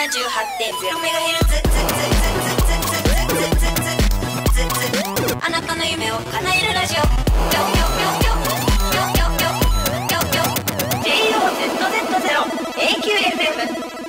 7 8 0あなたの夢を叶えるラジオ「j o a q f m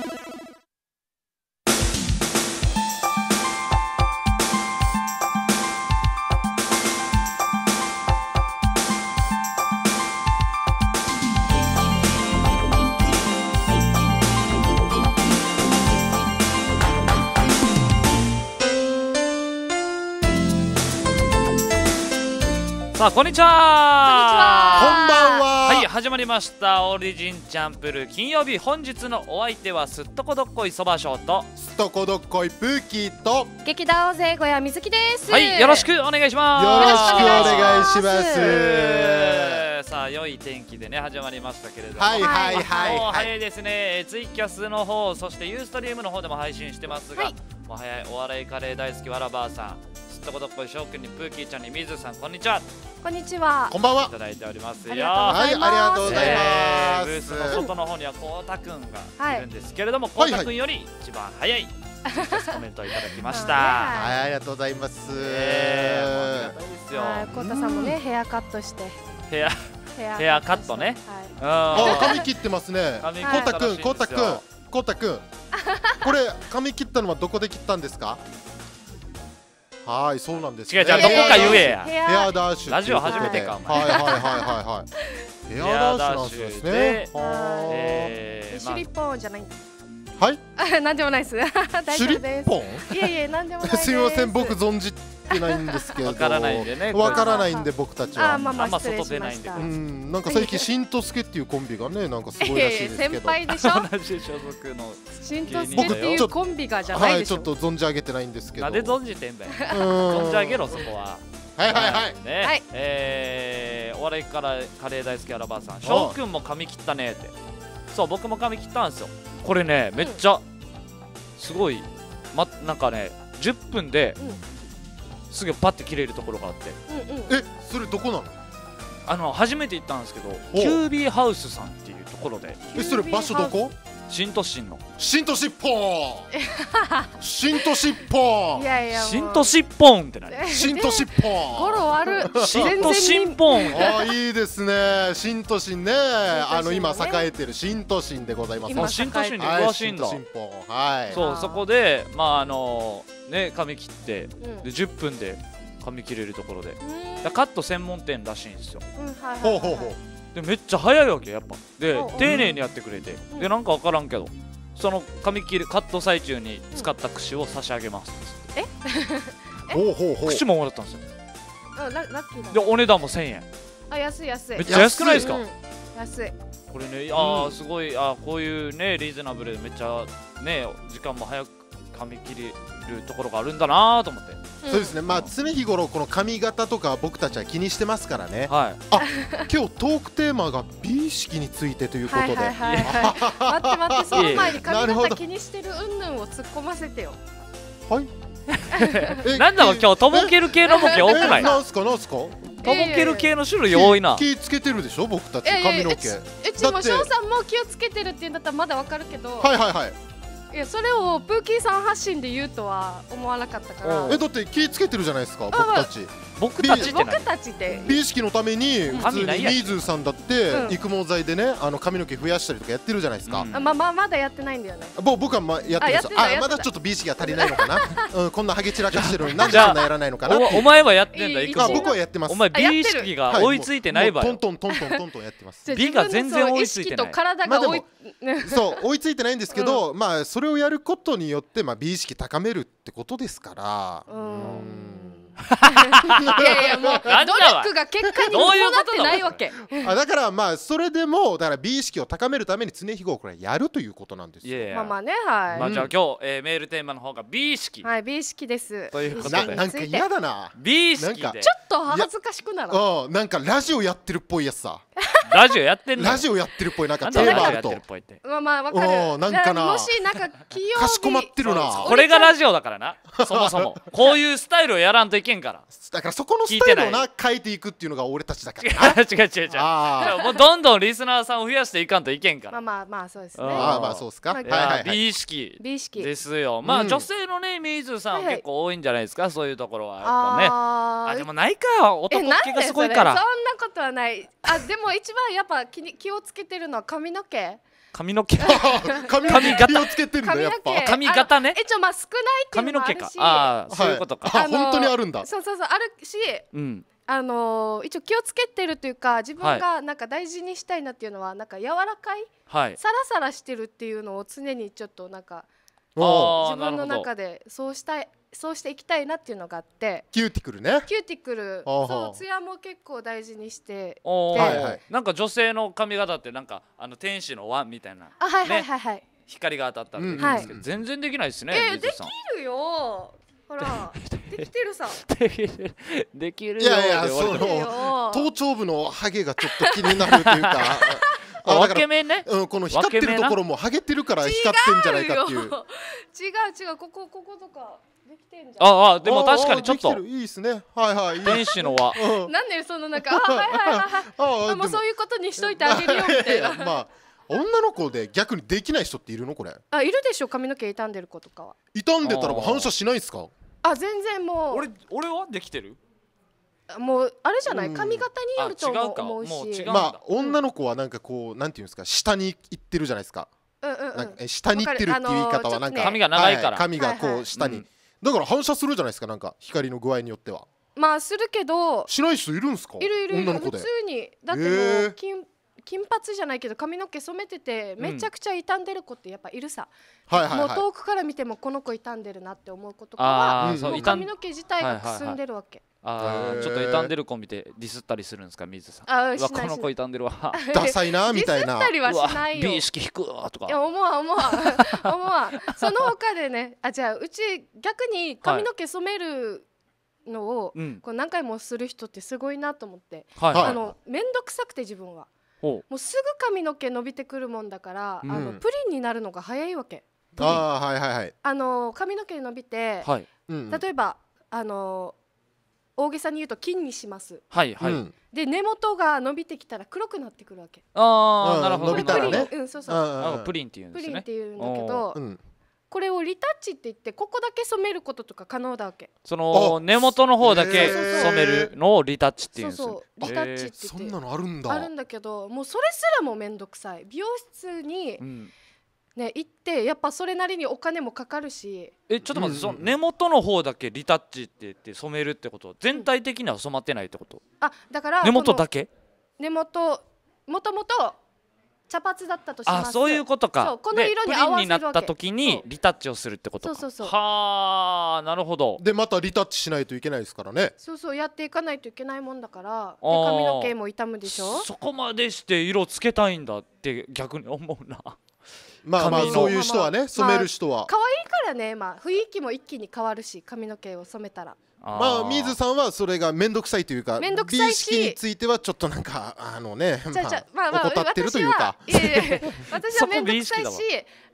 様こんにちはこんばんははい始まりましたオリジンチャンプル金曜日本日のお相手はすっとこどっこいそばショーとすっとこどっこいプーキーと劇団大勢小屋みずきですはいよろしくお願いしますよろしくお願いしますさあ良い天気でね始まりましたけれども、はいはいはい、もう早いですね、ツイキャスの方そしてユーストリームの方でも配信してますが、はい、もう早いお笑いカレー大好きわらばーさんっとことっこいしょうくんにプーキーちゃんにみずさんこんにちはこんにちはこんばんはいただいておりますよはいありがとうございます、ブースの外の方にはこうたくんがいるんですけれども、こうたくんより一番早いコメントをいただきました。はい、ありがとうございます。えー、ありがたいですよ。コウタさんもね、ヘアカットして。ヘア。ヘアカットね。はい、あ、あ、髪切ってますね。こうたくん、こうたくん、こうたくん。これ、髪切ったのはどこで切ったんですか。はいそうなんです違うじゃどこか言えやヘアダッシュラジオ初めてかはいはいはいはいはいヘアダッシュですねえー、シュリポンじゃないはい なんでもないです 大丈夫ですいえいえなんでもないすみ ません僕存じってないんですけどわからないんでねわからないんで僕たちはあまあまあ外出ないんでうんなんか最近しんとすけっていうコンビがねなんかすごいらしいですけど 先輩でしょ同じ所属のしんとすけっていうコンビがじゃないでしょ、はい、ちょっと存じ上げてないんですけどなんで存じてんだよ存じ上げろそこははいはいはい、ね、はい、えー、お笑いからカレー大好きアラバーさん翔くんも髪切ったねってそう僕も髪切ったんですよこれねめっちゃ、すごいまなんかね10分で、うんすぐパッて切れるところがあって、うんうん、えそれどこなのあの初めて行ったんですけどキュービーハウスさんっていうところでえそれ場所どこ新都心の新都心ぽん新都心ぽんいやいや新都心ぽんって何新都心ぽんゴロ悪新都心ぽんあいいですね新都心ね、ね、あの今栄えてる新都心でございます新都心に詳しいんだ、はい、はい、そうそこでまああのね髪切って、うん、で10分で髪切れるところでカット専門店らしいんですよ、うんはいはいはい、ほうほうほうでめっちゃ早いわけやっぱで丁寧にやってくれて、うん、でなんか分からんけどその髪切りカット最中に使った櫛を差し上げますえ ほうほうほう櫛ももらったんですよラッキーでお値段も1000円あ安い安いめっちゃ安くないですか、うん、安いこれねあ、あすごいあこういうねリーズナブルでめっちゃね時間も早く髪切るところがあるんだなと思って、うん、そうですねまあ常日頃この髪型とか僕たちは気にしてますからね、はい、あ今日トークテーマが美意識についてということではいはい、待って待ってその前に髪型 気にしてるうんぬんを突っ込ませてよはい なんだろう今日とぼける系の動き多くないなんすかなんすかとぼける系の種類多いな気つけてるでしょ僕たち髪の毛うちも翔さんも気をつけてるって言うんだったらまだわかるけどはいはいはいいやそれをプーキーさん発信で言うとは思わなかったからえだって気つけてるじゃないですか僕たち僕たちって僕たちって美意識のために普通にミーズーさんだって育毛剤でねあの髪の毛増やしたりとかやってるじゃないですか、うん、まままだやってないんだよね僕はまやってるんですあまだちょっと美意識が足りないのかな、うん、こんなハゲ散らかしてるのに なんでそんなやらないのかなお前はやってんだ育毛僕はやってますお前美意識が追いついてないわよ、はい、トントントントントントンやってます美が全然追いついてない体が そう追いついてないんですけど、まあそれをやることによってまあ美意識高めるってことですからうんいやいやもう努力が結果に伴ってないわけ あだからまあそれでもだから美意識を高めるために常日頃これやるということなんですよ。いやいやまあまあねはい。まあじゃあ今日、えー、メールテーマの方が美意識。はい美意識です。ということでななんか嫌だな。美意識で。ちょっと恥ずかしくなる。うん、なんかラジオやってるっぽいやつさ。ラジオやってるラジオやってるっぽいなんかテーマあると。まあまあわかる。なんかな。もしなんか企業かしこまってるな。これがラジオだからな。そもそも こういうスタイルをやらんといけけんからだからそこのスタイルをな変えていくっていうのが俺たちだから 違う違う違う違もうどんどんリスナーさんを増やしていかんといけんからまあまあまあそうですねああまあそうですか、はいはい、美意識美意識ですよまあ、女性のねイメージさん結構多いんじゃないですか、はいはい、そういうところはやっぱねあでもないか男気がすごいからそんなことはないあでも一番やっぱ気に気をつけてるのは髪の毛 髪の毛髪型をつけてんだやっぱ髪型ねえちょまあ少ない髪の毛かああそういうことか、はい、本当にあるんだそうそうそうあるし、うん、あのー、一応気をつけてるというか自分がなんか大事にしたいなっていうのはなんか柔らかい、はい、サラサラしてるっていうのを常にちょっとなんか自分の中でそうしたいそうしていきたいなっていうのがあってキューティクルねキューティクルそうツヤも結構大事にしてはいはい、なんか女性の髪型ってなんかあの天使の輪みたいなあはいはいはいはい、ね、光が当たったんですけど、うん、全然できないですね、えー、できるよほらできてるさ できるよいやいやその頭頂部のハゲがちょっと気になるというか あ分け目ね、うん、この光ってるところもハゲてるから光ってんじゃないかっていう 違う違うこここことかできてんじゃんああでも確かにちょっといいですねはいはい天使のはうん、なんでそのなんかあはいはいはいはいもうそういうことにしといてあげるよみたいなまあ女の子で逆にできない人っているのこれあいるでしょ髪の毛傷んでる子とかは傷んでたらもう反射しないですかあ全然もう俺俺はできてるもうあれじゃない、髪型によると思うしまあ女の子はなんかこうなんていうんですか下にいってるじゃないですか,、うんうんうん、下にいってるっていう言い方はなんか、ね、髪が長いから、はい、髪がこう下に、はいはいうんだから反射するじゃないですかなんか光の具合によってはまあするけどしない人いるんですかいるいるいる普通にだってもう金金髪じゃないけど髪の毛染めててめちゃくちゃ傷んでる子ってやっぱいるさ、はいもう遠くから見てもこの子傷んでるなって思うことかはもう髪の毛自体がくすんでるわけ、あちょっと傷んでる子見てディスったりするんですか水さんあしこの子傷んでるわ ダサいなみたいなディスったりはしないよ美意識引くとかいや思わ思わ思わその他でねあじゃあうち逆に髪の毛染めるのを、はい、こう何回もする人ってすごいなと思って、はい、あの面倒くさくて自分は、はい、もうすぐ髪の毛伸びてくるもんだから、うん、あのプリンになるのが早いわけあはいはいはいあの髪の毛伸びて、はいうんうん、例えばあの大げさに言うと金にしますはいはい、うんで根元が伸びてきたら黒くなってくるわけああなるほどこれプリねうんそうそうあプリンっていうんでプリンっていうんだけど、うんこれをリタッチって言ってここだけ染めることとか可能だわけその根元の方だけ染めるのをリタッチっていうんですよそうそうリタッチって言ってそんなのあるんだあるんだけどもうそれすらも面倒くさい美容室にうんね行ってやっぱそれなりにお金もかかるしえちょっと待って、その根元の方だけリタッチって言って染めるってこと全体的には染まってないってこと、あだから根元だけ根元もともと茶髪だったとしますあそういうことかこの色に合わせになった時にリタッチをするってことかそうそうそうはあなるほどでまたリタッチしないといけないですからねそうそうやっていかないといけないもんだから髪の毛も傷むでしょそこまでして色つけたいんだって逆に思うなまあまあそういう人はね染める人は可愛いからねまあ雰囲気も一気に変わるし髪の毛を染めたらまあ水さんはそれが面倒くさいというか面倒くさいし美意識についてはちょっとなんかあのねまあ、まあ、怠ってるというか 私は面倒くさいし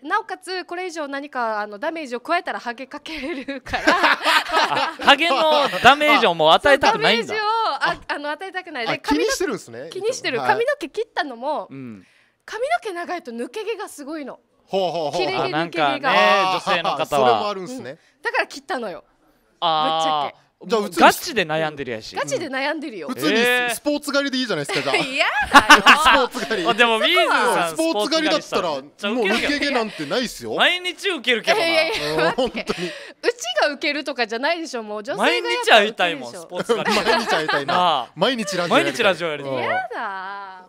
なおかつこれ以上何かあのダメージを加えたらハゲかけるから ハゲのダメージをもう与えたくないんだダメージをああの与えたくないで気にしてるんですね気にしてる髪の毛切ったのも、うん髪の毛長いと抜け毛がすごいの。ほうほうほう。切れ毛抜け毛が。女性の方は。だから切ったのよ。ああ。じゃあガチで悩んでるやし、ガチで悩んでるよ、普通にスポーツ狩りでいいじゃないですかじゃあ スポーツ狩りでもミーズスポーツ狩りだったらもう抜け毛なんてないっすよ毎日受けるけどいやいや本当にうちが受けるとかじゃないでしょもう女性が毎日会いたいもんスポーツ狩り 毎日会いたいな毎日ラジオ毎日ラジオやりたい嫌だ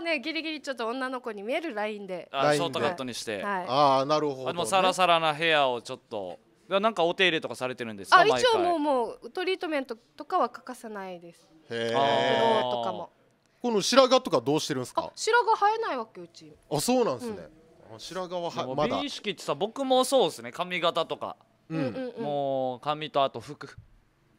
ねギリギリちょっと女の子に見えるラインでンでショートカットにして、はいああなるほど、あね、のサラサラな部屋をちょっとなんかお手入れとかされてるんですかあ一応もうもうトリートメントとかは欠かさないですへえとかもこの白髪とかどうしてるんですか白髪生えないわけうちあそうなんですね、あ白髪はではもまだ美意識ってさ僕もそうですね髪型とか、うんもう髪とあと服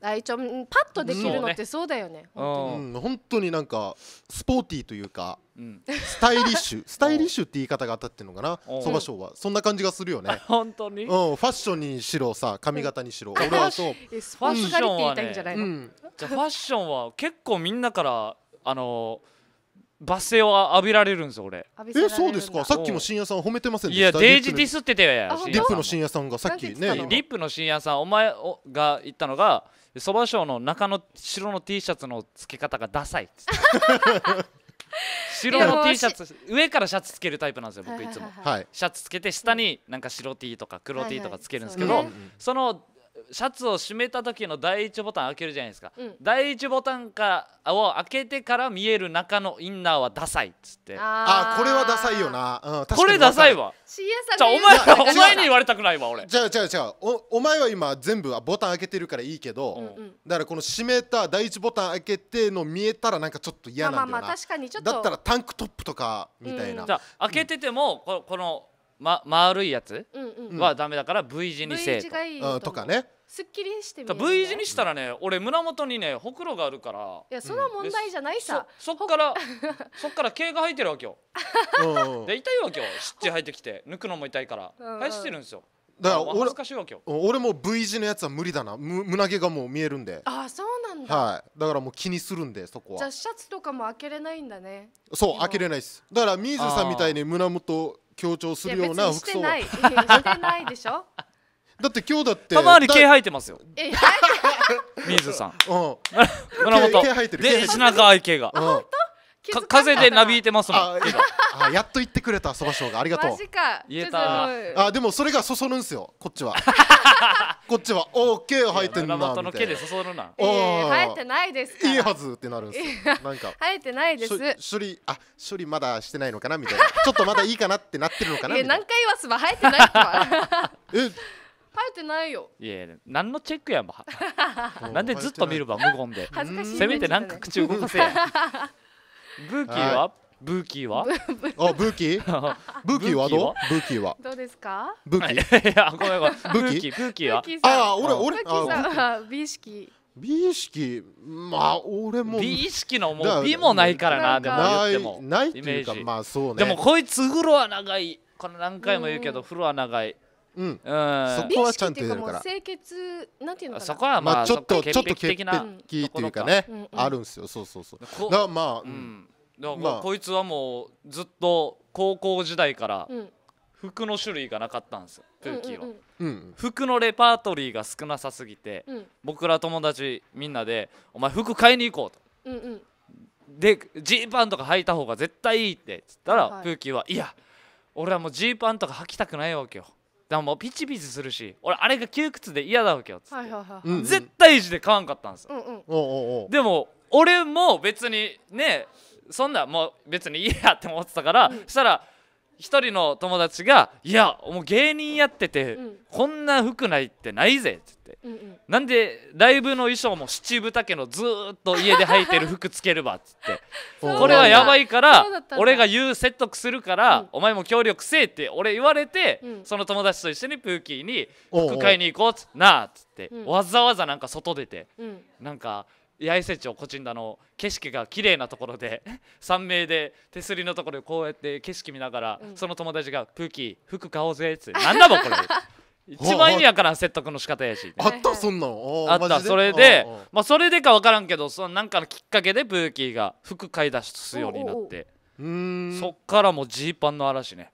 愛情パッとできるのってそうだよね、う本当に、うん、本当になんかスポーティーというか、うん、スタイリッシュスタイリッシュって言い方が当たってるのかなそばしょうはそんな感じがするよね 本当に、うん、ファッションにしろさ髪型にしろ、俺はそうファッションは、ね、じゃファッションは結構みんなからあのー罵声を浴びられるんですよ俺えそうですかさっきも深夜さん褒めてませんでしたいやデイジディスってたよリップの深夜さんがさっきねリップの深夜さんお前が言ったのがそば賞の中の白の T シャツの付け方がダサいっつって 白の T シャツ上からシャツつけるタイプなんですよ僕いつも、はい、シャツつけて下になんか白 T とか黒 T とかつけるんですけど、そのシャツを締めた時の第一ボタン開けるじゃないですか、うん、第一ボタンかを開けてから見える中のインナーはダサいっつってああこれはダサいよな、うん、これダサいわじゃお前 お前に言われたくないわ俺じゃあじゃおお前は今全部ボタン開けてるからいいけど、うん、だからこの締めた第一ボタン開けての見えたらなんかちょっと嫌なんだよな、まあ、確かにちょっとだったらタンクトップとかみたいな、じゃあ開けてても、このま、丸いやつはダメだから V 字にせえと,、うん、とかねすっきりして見える、ね、V 字にしたらね俺胸元にねほくろがあるからいやその問題じゃないさ、そそっから そっから毛が生えてるわけよで痛いわけよ湿地生えてきて抜くのも痛いから生えてるんですよだから俺俺も V 字のやつは無理だな胸毛がもう見えるんでああそうなんだ、はい、だからもう気にするんでそこはじゃあシャツとかも開けれないんだねそう開けれないですだから水さんみたいに胸元強調するような服装はしてない してないでしょだって今日だってたまに毛生えてますよえ水さんうん村本 毛生えてるで品川池が本当風でなびいてますもんあやっと言ってくれたそばしょうがありがとう言えたあでもそれがそそるんすよこっちは こっちはおー毛生えてんなみたいなの毛でそそるな、えー、生えてないですいいはずってなるんすよなんか生えてないです処理あ処理まだしてないのかなみたいなちょっとまだいいかなってなってるのかなみいな何回言わすば生えてないとは え生えてないよいや何のチェックやんば なんでずっと見るば無言で恥ずかしいせめてなんか口動かせや ブーキーはブーキーはあブーキー ブーキーはどうブーキーはどうですかブーキーいやごめんごめんブーキーブーキーはあ俺俺ブーキーさん美意識美意識まあ俺も美意識のもう美もないからなでも言ってもないっていうかまあそうねでもこいつ風呂は長いこの何回も言うけど風呂は長いうん、そこはちゃんとやるから清潔なんていうのそこはまあちょっとちょっと潔癖っていうかね、うんあるんですよそうそうそうだまあ、うんだまあ、こいつはもうずっと高校時代から服の種類がなかったんですよプーキーは、うんうん、服のレパートリーが少なさすぎて、うん、僕ら友達みんなで「お前服買いに行こうと」うんうん、でジーパンとか履いた方が絶対いいってつったら、はい、プーキーは「いや俺はもうジーパンとか履きたくないわけよ」でもうピチピチするし俺あれが窮屈で嫌だわけよっつって、絶対意地で買わんかったんですよ、うんうん、でも俺も別にねそんなもう別に嫌やって思ってたから、うん、したら1人の友達が「いやもう芸人やってて、うん、こんな服ないってないぜ」って言って、うんうん、なんでライブの衣装も七分丈のずっと家で履いてる服つければ」っつって これはやばいから俺が言う説得するから、うん、お前も協力せえって俺言われて、うん、その友達と一緒にプーキーに服買いに行こうっつなあっつって、わざわざなんか外出て、うん、なんか。八重瀬町コチンダの景色が綺麗なところで3 名で手すりのところでこうやって景色見ながら、その友達が「プーキー服買おうぜ」っつって「なんだもんこれ」一番意味やからん説得の仕方やし、あったそんなんあったそれでまあそれでか分からんけどそのなんかのきっかけでプーキーが服買い出しすようになってそっからもうジーパンの嵐ね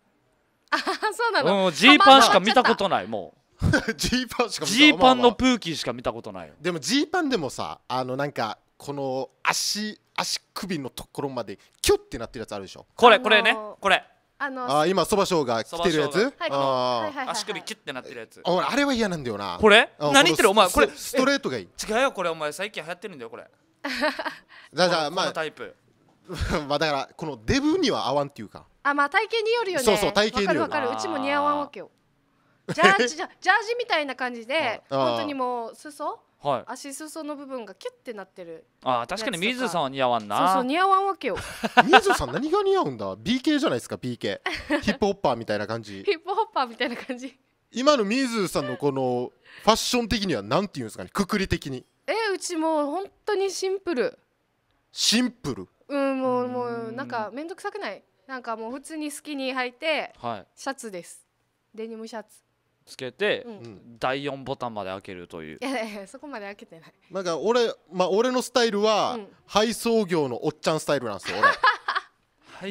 あそうなのジーパンしか見たことないもう ジーパンしかジーパンのプーキーしか見たことないよでもジーパンでもさあのなんかこの足足首のところまでキュッてなってるやつあるでしょこれこれねこれあのあ今そばしょうが着てるやつ、はいはいはい、足首キュッてなってるやつ俺あれは嫌なんだよなこれ何言ってるお前これストレートがいい違うよこれお前最近流行ってるんだよこれ だからまあタイプまあだからこのデブには合わんっていうかあまあ体型によるよねそうそう体型によるわかるわかるうちも似合わんわけよジャージジャージみたいな感じで本当にもう裾はい、足裾の部分がキュッてなってるあ確かに水さんは似合わんなそうそう似合わんわけよ 水さん何が似合うんだ BK じゃないですか BK ヒップホッパーみたいな感じヒップホッパーみたいな感じ今の水さんのこのファッション的には何て言うんですかねくくり的にえうちもう本当にシンプルシンプルうんもうもうなんか面倒くさくないなんかもう普通にスキニー履いて、はい、シャツですデニムシャツつけて、うん、第4ボタンまで開けるといういやいやそこまで開けてないなんか俺まあ俺のスタイルは、うん、配送業のおっちゃんスタイルなんですよ俺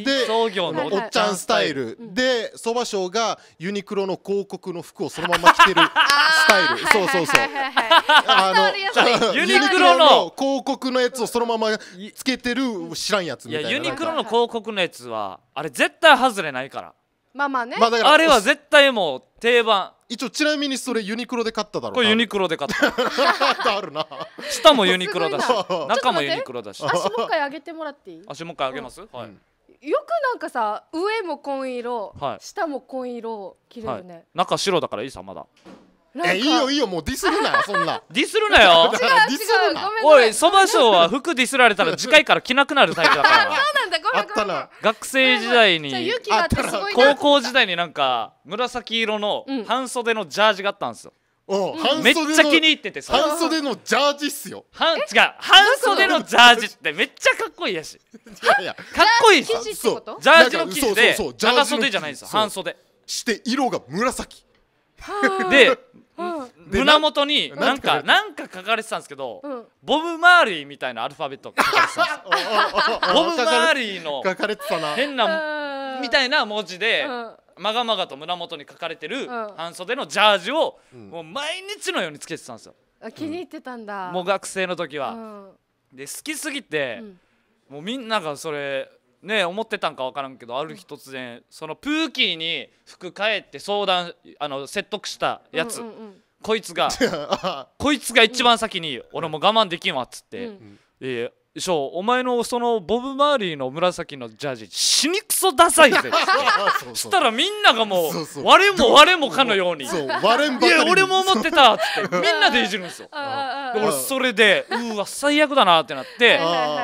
配送業のおっちゃんスタイル、うん、でそば賞がユニクロの広告の服をそのまま着てる スタイルそうそうそうあのユニクロの広告のやつをそのままつけてる知らんやつみたいなユニクロの広告のやつはあれ絶対外れないからまあまあね、まあ、あれは絶対もう定番一応ちなみにそれユニクロで買っただろうこれユニクロで買った あるな下もユニクロだし中もユニクロだし足もう一回上げてもらっていい足もう一回上げます、うん、はい、うんよくなんかさ上も紺色、はい、下も紺色着れるね、はい、中白だからいいさまだえいいよいいよもうディスるなよそんな ディスるなよ違う違うごめんおいそばーは服ディスられたら次回から着なくなるタイプだからそうなんだごめんごめん学生時代に高校時代になんか紫色の半袖のジャージがあったんですよ、おうん、めっちゃ気に入ってて半袖のジャージっすよ半違う半袖のジャージってめっちゃかっこいいやしかっこいいさジャージの生地で長袖じゃないんですよ半袖して色が紫で胸元になんかなんか書かれてたんですけど、ボブ・マーリーみたいなアルファベット書かれてたんですよ ボブ・マーリーの変なみたいな文字でまがまがと胸元に書かれてる半袖のジャージをもう毎日のようにつけてたんですよ、う気に入ってたんだもう学生の時は、で好きすぎて、もうみんながそれね思ってたんか分からんけどある日突然、そのプーキーに服変えって相談あの説得したやつ、こいつが こいつが一番先に「俺もう我慢できんわ」っつって。うんえーそうお前のそのボブ・マーリーの紫のジャージ死にくそダサいぜ したらみんながもう我も我もかのように「いや俺も思ってた」っつって みんなでいじるんですよ。俺それでうわ最悪だなってなって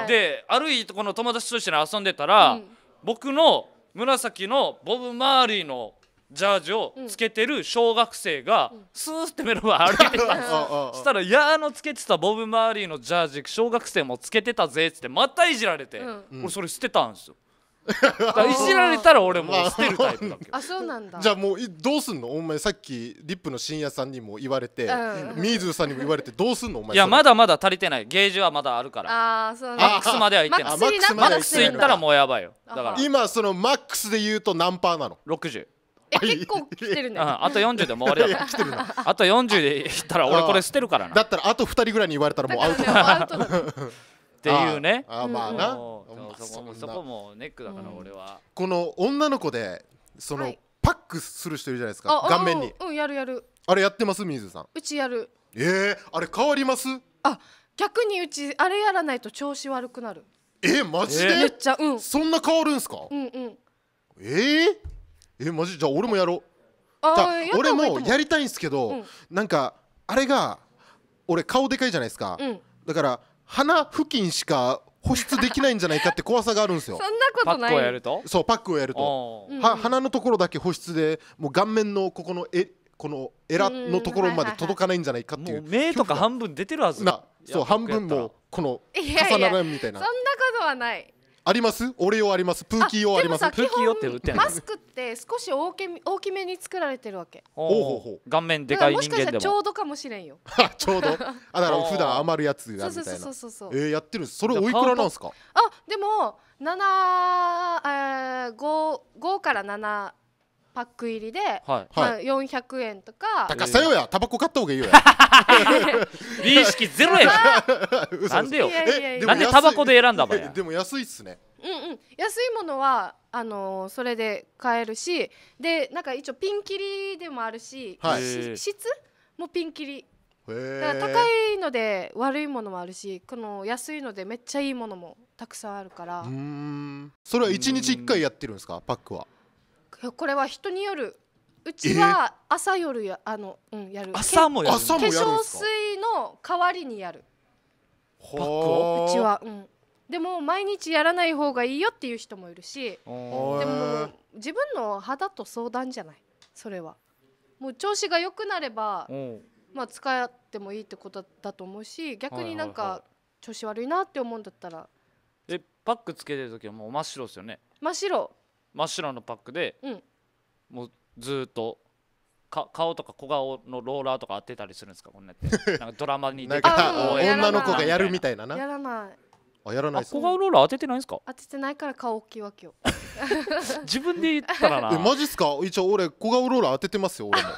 であるいとこの友達として遊んでたら、僕の紫のボブ・マーリーのジャージをつけてる小学生がスーって目の前歩いてたんですよしたら「やーのつけてたボブ・マーリーのジャージ小学生もつけてたぜ」っつってまたいじられて、うん、俺それ捨てたんですよ。いじられたら俺もう捨てるタイプだけどあそうなんだじゃあもうどうすんのお前さっきリップの深夜さんにも言われて、ミーズさんにも言われてどうすんのお前いやまだまだ足りてないゲージはまだあるからマックスまではいってないマックスいったらもうやばいよだから今そのマックスで言うと何パーなの ?60 え結構来てるね、あと40で終わりだあと40でいったら俺これ捨てるからなだったらあと2人ぐらいに言われたらもうアウトだ、っていうねあまあな、そ、そこもネックだから俺は、この女の子でその、パックする人いるじゃないですか顔面にうんやるやるあれやってます水さんうちやるえー、あれ変わりますあ逆にうちあれやらないと調子悪くなるえー、マジで、えー、そんな変わるんすかうんうんえー、えマジじゃあ俺もやろうじゃあ俺もやりたいんですけど、なんかあれが俺顔でかいじゃないですか、だから鼻付近しか保湿できないんじゃないかって 怖さがあるんですよそんなことないパックをやるとそうパックをやるとは鼻のところだけ保湿でもう顔面のここのえこのエラのところまで届かないんじゃないかっていう目とか半分出てるはずなそう半分もこの重ならんみたいなそんなことはないあります俺用ありますプーキー用ありますプーキー用って売ってマスクって少し大き大きめに作られてるわけ顔面でかい人間でももしかしたらちょうどかもしれんよちょうど あだから普段余るやつだみたいなそうそうそうそうえー、やってるそれおいくらなんですかあでも七えー、五5から7パック入りで、はい、まあ、400円とか高さよやタバコ買った方がいいよや 意識ゼロやんなんでよなんでタバコで選んだばやでも安いっすねうんうん安いものはあのー、それで買えるしでなんか一応ピンキリでもあるし、はい、質もピンキリ高いので悪いものもあるしこの安いのでめっちゃいいものもたくさんあるからそれは一日一回やってるんですかパックはこれは人によるうちは朝夜やあの、うん、やる朝もやる化粧水の代わりにやるバッグをうちは、うん、でも毎日やらない方がいいよっていう人もいるしでも自分の肌と相談じゃないそれはもう調子が良くなれば、まあ、使ってもいいってことだと思うし逆になんか調子悪いなって思うんだったらえパックつけてる時はもう真っ白ですよね真っ白真っ白のパックで、うん、もうずっとか顔とか小顔のローラーとか当てたりするんですかこんな なんかドラマに出て女の子がやるみたいななやらないあやらない小顔ローラー当ててないんですか当ててないから顔大きいわけよ 自分で言ったらなえマジっすか一応俺小顔ローラー当ててますよ俺も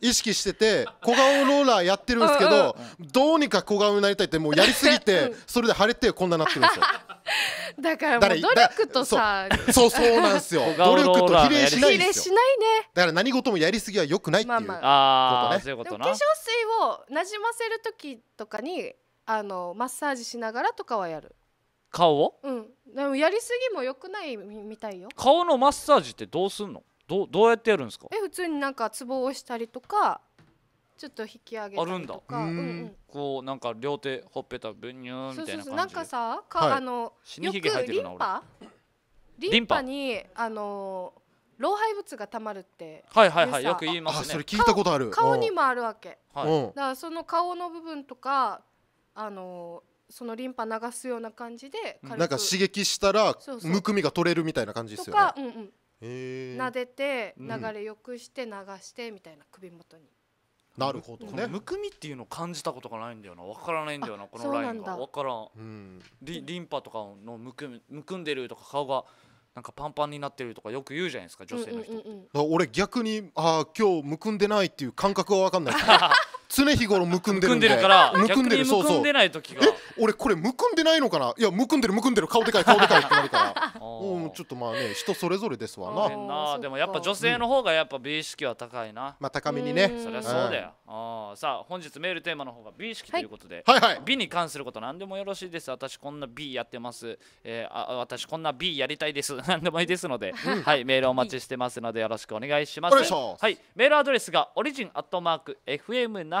意識してて小顔ローラーやってるんですけど、うんうん、どうにか小顔になりたいってもうやりすぎて、それで腫れてこんななってるんですよ。だから努力とさそうそうなんですよ 努力と比例しないんですよだから何事もやりすぎはよくないっていうことね、まあまあ、ううと化粧水をなじませる時とかにあのマッサージしながらとかはやる顔をうんでもやりすぎもよくないみたいよ顔のマッサージってどうすんのどどうやってやるんですかえ普通になんかツボを押したりとかちょっと引き上げたりとかうんうん、こうなんか両手ほっぺたブニューみたいな感じそうそうそうなんかさか、はい、あのよくリンパリンパにあの老廃物がたまるってはいはいはいよく言いますねそれ聞いたことある顔にもあるわけ、はい、だからその顔の部分とかあのそのリンパ流すような感じでなんか刺激したらむくみが取れるみたいな感じですよねとか、うんうん、撫でて流れよくして流してみたいな首元に。なるほどね。むくみっていうのを感じたことがないんだよな。わからないんだよな。このラインがわからん。うん、リリンパとかのむくむくんでるとか顔がなんかパンパンになってるとかよく言うじゃないですか女性の人っ俺逆にあ今日むくんでないっていう感覚はわかんない。常日頃むくんでるんでむくんでるからむくんでるそうそうむくんでない時が俺これむくんでないのかないやむくんでるむくんでる顔でかい顔でかいってなるから もうちょっとまあね人それぞれですわなでもやっぱ女性の方がやっぱ美意識は高いなまあ高めにねそりゃそうだよあさあ本日メールテーマの方が美意識ということで、はいはい、美に関すること何でもよろしいです私こんな美やってます、えー、あ私こんな美やりたいです 何でもいいですので、うん、はいメールお待ちしてますのでよろしくお願いしますはいメールアドレスがオリジンアットマーク FM7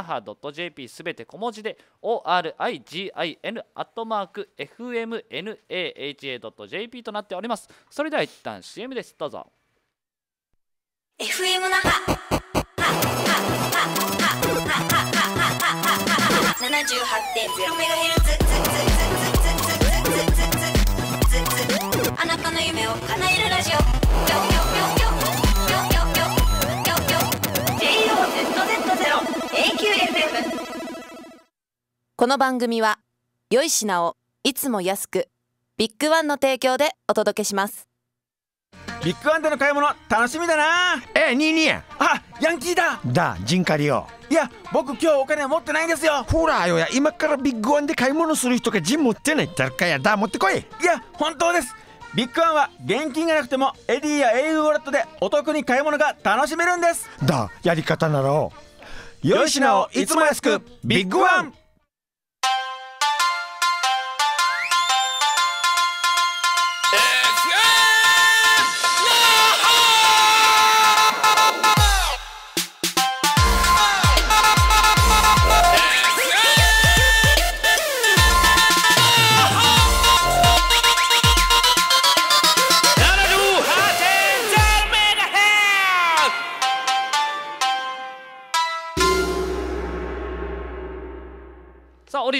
n o r g .jp すべて小文字で origin.fmnaha.jp となっておりますそれでは一旦 CM ですどうぞ FM 那覇78.0メガヘルツあなたの夢を叶えるラジオ AQFM この番組は良い品をいつも安くビッグワンの提供でお届けしますビッグワンでの買い物楽しみだなえニーニーあヤンキーだだジンカリオいや僕今日お金持ってないんですよほらよや今からビッグワンで買い物する人がジン持ってないだかやだ持ってこいいや本当ですビッグワンは現金がなくてもエディやエイウォレットでお得に買い物が楽しめるんですだやり方ならよしなをいつも安くビッグワン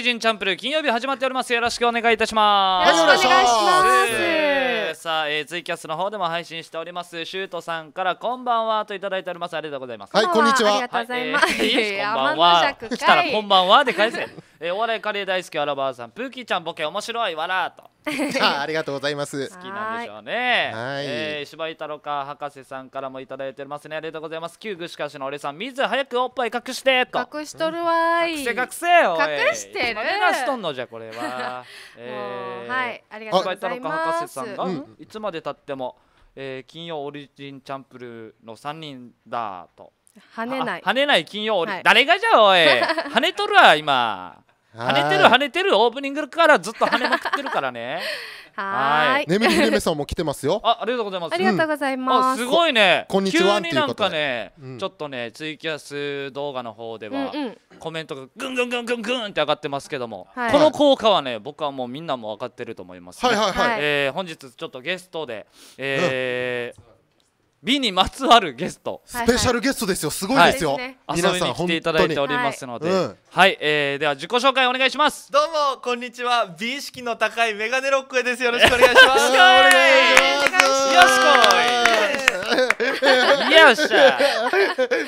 水準チャンプル金曜日始まっておりますよろしくお願いいたしますよろしくお願いします、えー、さあ、えー、ツイキャスの方でも配信しておりますシュートさんからこんばんはといただいておりますありがとうございますはいこんにちはありがとうございます、はいえー、こんばんは来たらこんばんはで返せえー、お笑いカレー大好きアラバーさんプーキーちゃんボケ面白いわらと ありがとうございます 好きなんでしょうねはい、えー、柴井太郎か博士さんからもいただいてますねありがとうございます旧具しかしの俺さん水早くおっぱい隠してと隠しとるわい、隠せ隠せよ隠してる何しとんのじゃこれは、えー、はいありがとうございます博士さんが、うん、いつまでたっても、えー、金曜オリジンチャンプルの3人だと跳ねない跳ねない金曜、はい、誰がじゃおい跳ねとるわ今跳ねてる跳ねてるオープニングからずっと跳ねまくってるからね はいねりひれめさんも来てますよ あありがとうございますありがとうございます、うん、すごいねこんにちは急になんかね、うん、ちょっとねツイキャス動画の方では、うんうん、コメントがぐんぐんぐんぐんぐんって上がってますけども、はい、この効果はね僕はもうみんなも分かってると思います、ね、はいはいはい、えー、本日ちょっとゲストで、えー、うん美にまつわるゲストスペシャルゲストですよすごいですよ、はい、遊びに来ていただいておりますので、はい、うんはい、えー、では自己紹介お願いしますどうもこんにちは美意識の高いメガネロックですよろしくお願いしますよろしくお願いしますよしこい よっしゃ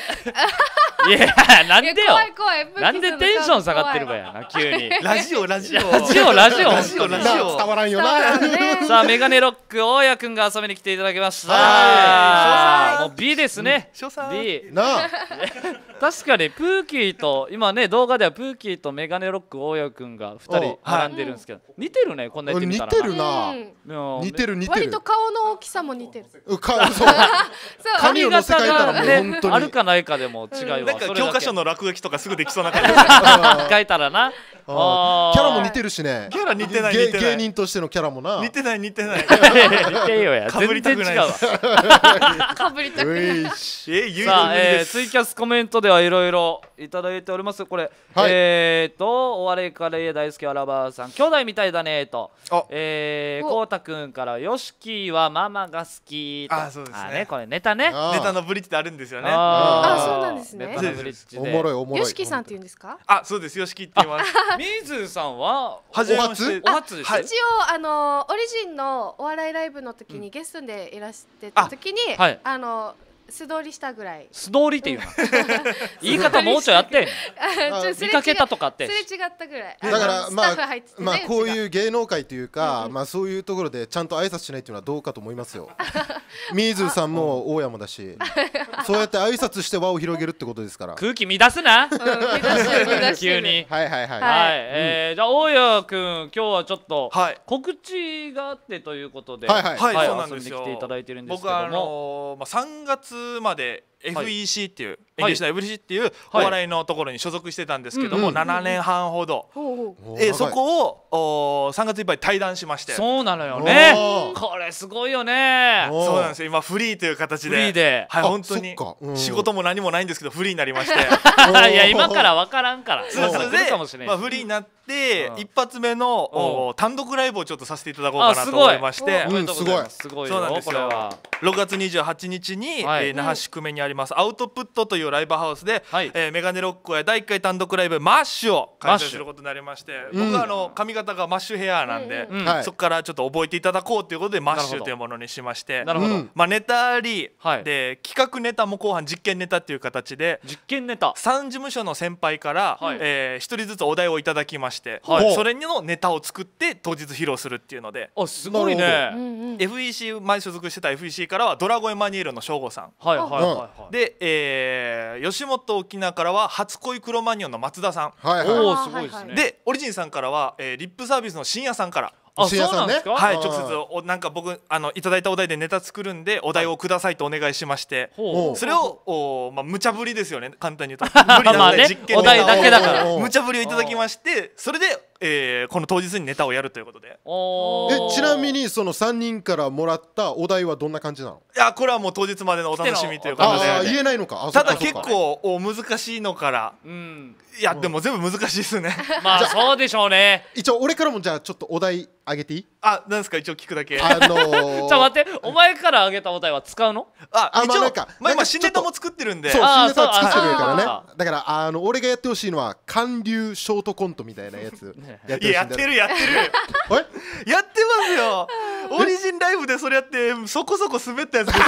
いやなんでよ怖い怖いなんでテンション下がってるばやな急に ラジオラジオラジオラジオラジオラジオ伝わらんよな、ね、さあメガネロック大谷くんが遊びに来ていただきましたはいもう B ですね、うん、B な確かにプーキーと今ね動画ではプーキーとメガネロック大谷くんが2人並んでるんですけど、はい、似てるねこんなやってみたら似てるな、似てる似てる割と顔の大きさも似てる顔そう髪せ世界たらもう本当にあるかないかでも違いはなんか教科書の落書きとかすぐできそうな感じ変え たらなキャラも似てるしねキャラ似てない芸人としてのキャラもな似てない似てない似てよやかぶ りたくないかぶりたくないさあ、えー、ツイキャスコメントではいろいろいただいておりますこれ、はい、えー、とお笑いから家大好きアラバーさん兄弟みたいだねとえー、こうたくんからよしきはママが好きあそうですね、ね、これネタねネタのブリッジってあるんですよねああそうなんですねネタのブリッジでおもろいおもろいよしきさんって言うんですかあそうですよしきって言います みーずさんは初お初お初です、はい、一応あのオリジンのお笑いライブの時にゲストでいらしてた時に、あはい、あの素通りしたぐらい素通りっていうな 言い方もうちょいあって見かけたとかってすれ違ったぐらいだからまあ、まあこういう芸能界というか、まあそういうところでちゃんと挨拶しないっていうのはどうかと思いますよみ ーズさんも大山だし、そうやって挨拶して輪を広げるってことですから空気乱すな、うん、乱急にはいはいはい、はい、えー、じゃあ大山君今日はちょっと、はい、告知があってということではいはい、はい、そうなんですよ来ていただいてるんです僕はあのまあ3月まで FEC っていう、演劇の FEC っていうお笑いのところに所属してたんですけども、7年半ほど、えそこをお3月いっぱい退団しましてそうなのよねこれすごいよねそうなんですよ今フリーという形でフリーで、はい、本当に仕事も何もないんですけどフリーになりまして いや今から分からんから そうで、まあ、フリーになって一発目の、お単独ライブをちょっとさせていただこうかなと思いましてすごいすごいそうなんですよ6月28日に、はえ那覇宿目にありりますアウトプットというライブハウスで、はい、えー、メガネロックや第1回単独ライブマッシュを開催することになりまして僕はあの髪型がマッシュヘアなんで、うんうん、そこからちょっと覚えていただこうということでマッシュというものにしましてなるほど、まあ、ネタあり、はい、で企画ネタも後半実験ネタっていう形で実験ネタ3事務所の先輩から、はい、えー、1人ずつお題をいただきまして、はい、それのネタを作って当日披露するっていうのであすごいね、うんうん、FEC 前所属してた FEC からは「ドラゴンエマニュエル」の省吾さん、はいはいはいで、えー、吉本沖縄からは初恋クロマニオンの松田さん、はいはい、おすごいですねでオリジンさんからは、えー、リップサービスの深夜さんからあ、そうなんですか。はい、直接おなんか僕あのいただいたお題でネタ作るんでお題をくださいとお願いしまして、はい、それをおまあ無茶ぶりですよね。簡単に言うと 無理なのでね、実験お題だけだから無茶ぶりをいただきまして、それでえー、この当日にネタをやるということでえちなみにその3人からもらったお題はどんな感じなのいやこれはもう当日までのお楽しみということ言えないのかただ結構お難しいのから、うん、いやでも全部難しいですね、まあそうでしょうね一応俺からもじゃあちょっとお題あげていいあなんですか一応聞くだけあのー、ゃ待ってお前からあげたお題は使うのああ一応まあか、まあ、今新ネタも作ってるんでそう新ネタ作ってるからねだからあの俺がやってほしいのは韓流ショートコントみたいなやつやってるやってるやってる やってますよオリジンライブでそれやってそこそこ滑ったやつですよ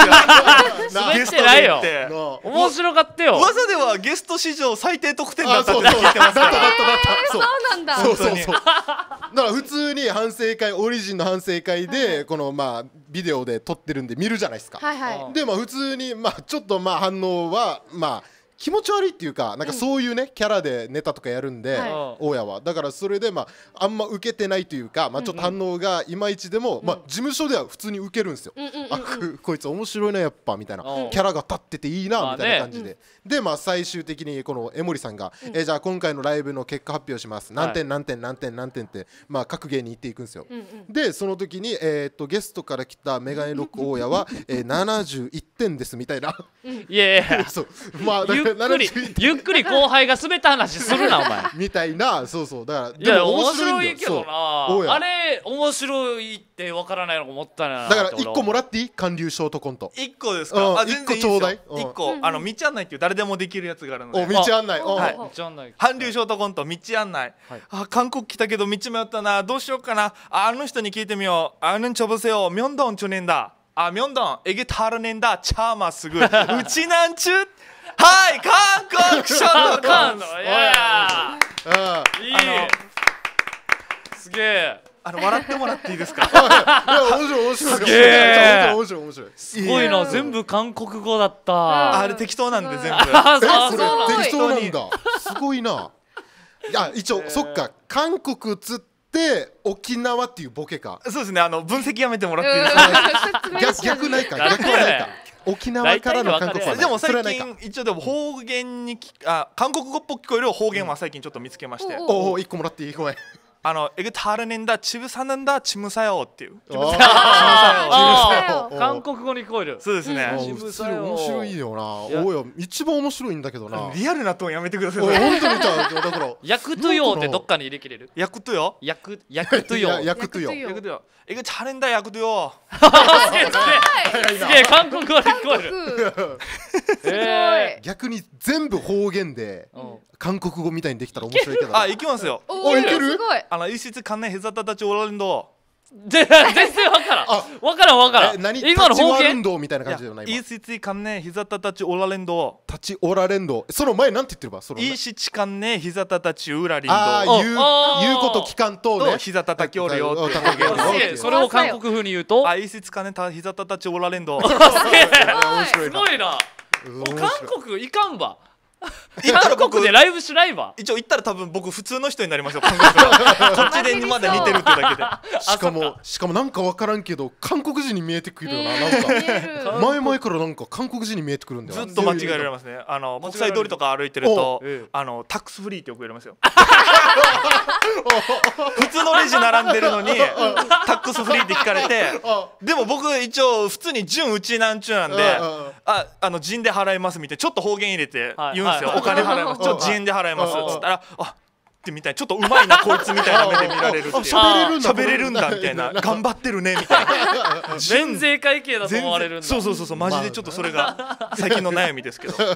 滑ってないよ面白かったよ噂ではゲスト史上最低得点だったって聞いてますからそうそうそうそうそうそうそうだから普通に反省省会オリジンの反省会で、このまあビデオで撮ってるんで見るじゃないですか、はいはい、でまあ普通にまあちょっとまあ反応はまあ気持ち悪いっていうかなんかそういうね、うん、キャラでネタとかやるんで、はい、大家はだからそれでまああんま受けてないというか、まあ、ちょっと反応がいまいちでも、うんうん、まあ、事務所では普通に受けるんですよ、うんうんうんうん、あこいつ面白いなやっぱみたいな、キャラが立ってていいなみたいな感じで、まあね、でまあ最終的にこの江守さんが、うん、えじゃあ今回のライブの結果発表します、何点何点何点何点って、まあ、各芸に行っていくんですよ、うんうん、でその時に、えー、っとゲストから来たメガネロック大家は、え七71点ですみたいないやいや そうまあくり ゆっくり後輩が滑った話するなお前 みたいなそうそうだからいや面白いけどなあれ面白いってわからないのか思ったなだから1個もらっていい韓流ショートコント1個ですか、うん、あ全然いいですよ1個ちょうだい、一1個あの道案内っていう誰でもできるやつがあるので道案内はい道案内韓流ショートコント道案内、はい、あ韓国来たけど道迷ったなどうしようかなあの人に聞いてみようあのちょぶせよちょねんだあどん、えげたるねんだチャーマすぐ うちなんちゅうはい韓国ショット韓のいやいいすげえあの笑ってもらっていいですか いや面白い面白いすげえ面白い面白いすごいな全部韓国語だったあれ適当なんで全部それ適当なんだすごいないや一応、そっか韓国つって沖縄っていうボケかそうですねあの分析やめてもらっていいですか 逆ないか逆ないか沖縄からの韓国語でも最近一応でも方言にあ韓国語っぽく聞こえる方言は最近ちょっと見つけまして、おお1個もらっていいごめんあの「이거다른인다집을사는다집무사요」っていう「집무 사よ」韓国語に聞こえるそうですね普通面白いよなおや一番面白いんだけどなリアルなとーやめてください本当にだから「役とよ」ってどっかに入れきれる「役とよ」「役役とよ」「役とよ」「役とよ」「이거다른다役とよ」すげえ韓国語に聞こえるすごい逆に全部方言で韓国語みたいにできたら面白いけどあ行きますよおいけるすごいあの一室関連へざたたちおられんど 全然わからんわからんわからん何今の方言運みたいな感じじゃない。一室関連へざたたちおられんどたちおられんどその前なんて言ってればその一室関連へざたたちうらりんどあ言うこと聞かんとね膝たきおるよそれを韓国風に言うとあ一室関連た膝たたちおられんどすごいな韓国いかんば行ったら韓国でライブしないわ一応行ったら多分僕普通の人になりますよ韓国は こっちでまだ似てるってだけでしかもしかもなんか分からんけど韓国人に見えてくるよな,、なんか前々からなんか韓国人に見えてくるんだよずっと間違えられますねあの国際通りとか歩いてると、あのタックスフリーってよく言われますよ普通のレジ並んでるのにタックスフリーって聞かれてでも僕一応普通に純うちなんちゅうなんでああの陣で払いますみたいなちょっと方言入れて言うますよ、お金払いますちょっと自円で払いますっつったらあってみたいちょっとうまいなこいつみたいな目で見られる喋れるんだみたいな 頑張ってるねみたいな全税会計だと思われるんだそうそうそうそうマジでちょっとそれが最近の悩みですけどいいっ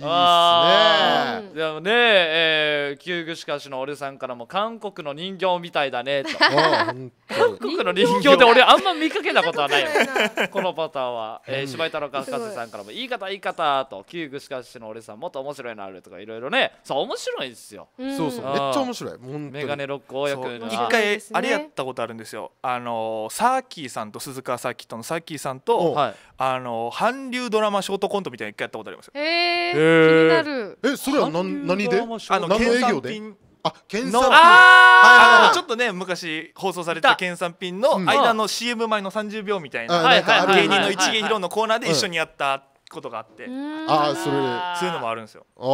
すねでもね、えー、グ具しかしの俺さんからも韓国の人形みたいだねと韓国の人形って俺あんま見かけたことはないよ このパターンは、え芝居太郎博士さんからも「いい方いい方」とーグしかしの俺さんもっと面白いのあるとかいろいろねそう面白いですよ、うん、そうそうめっちゃ面白いメガネ六甲役一回あれやったことあるんですよあのサーキーさんと鈴川サーキットのサーキーさんと、あの韓流ドラマショートコントみたいな一回やったことありますへえ気になるえそれは何何であの何の営業であ、ケンさんピン。あのちょっとね昔放送されたケンさんピンの間の CM 前の30秒みたいな、芸人の一芸披露のコーナーで一緒にやったことがあってああそれそういうのもあるんですよああ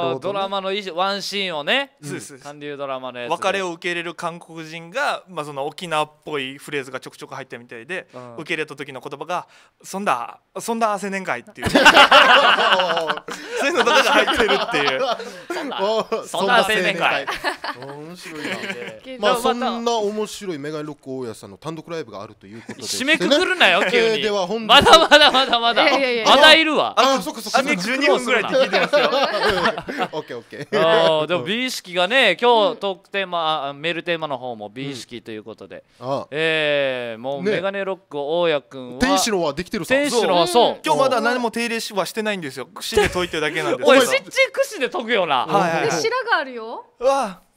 なるほど、ね、ドラマのワンシーンをね、韓流ドラマの別れを受け入れる韓国人が、まあ、その沖縄っぽいフレーズがちょくちょく入ったみたいで、うん、受け入れた時の言葉が「そんだそんだ青年会」っていう そういうのとかが入ってるっていうそんな青年会面白いなまあそんな面白いメガネロック大家さんの単独ライブがあるということで締めくくるなよ急に、えー、では本まだまだまだまだまだらいるわああそっかそっか十二分ぐらいって聞いてますよオッケーオッケーああ、でも美意識がね今日トーテーマメールテーマの方も美意識ということで、ええもうメガネロック大家君は天使のはできてる天使のはそう今日まだ何も手入れはしてないんですよ串で解いてるだけなんですおい湿地串で解くよな、はいで白があるよわあ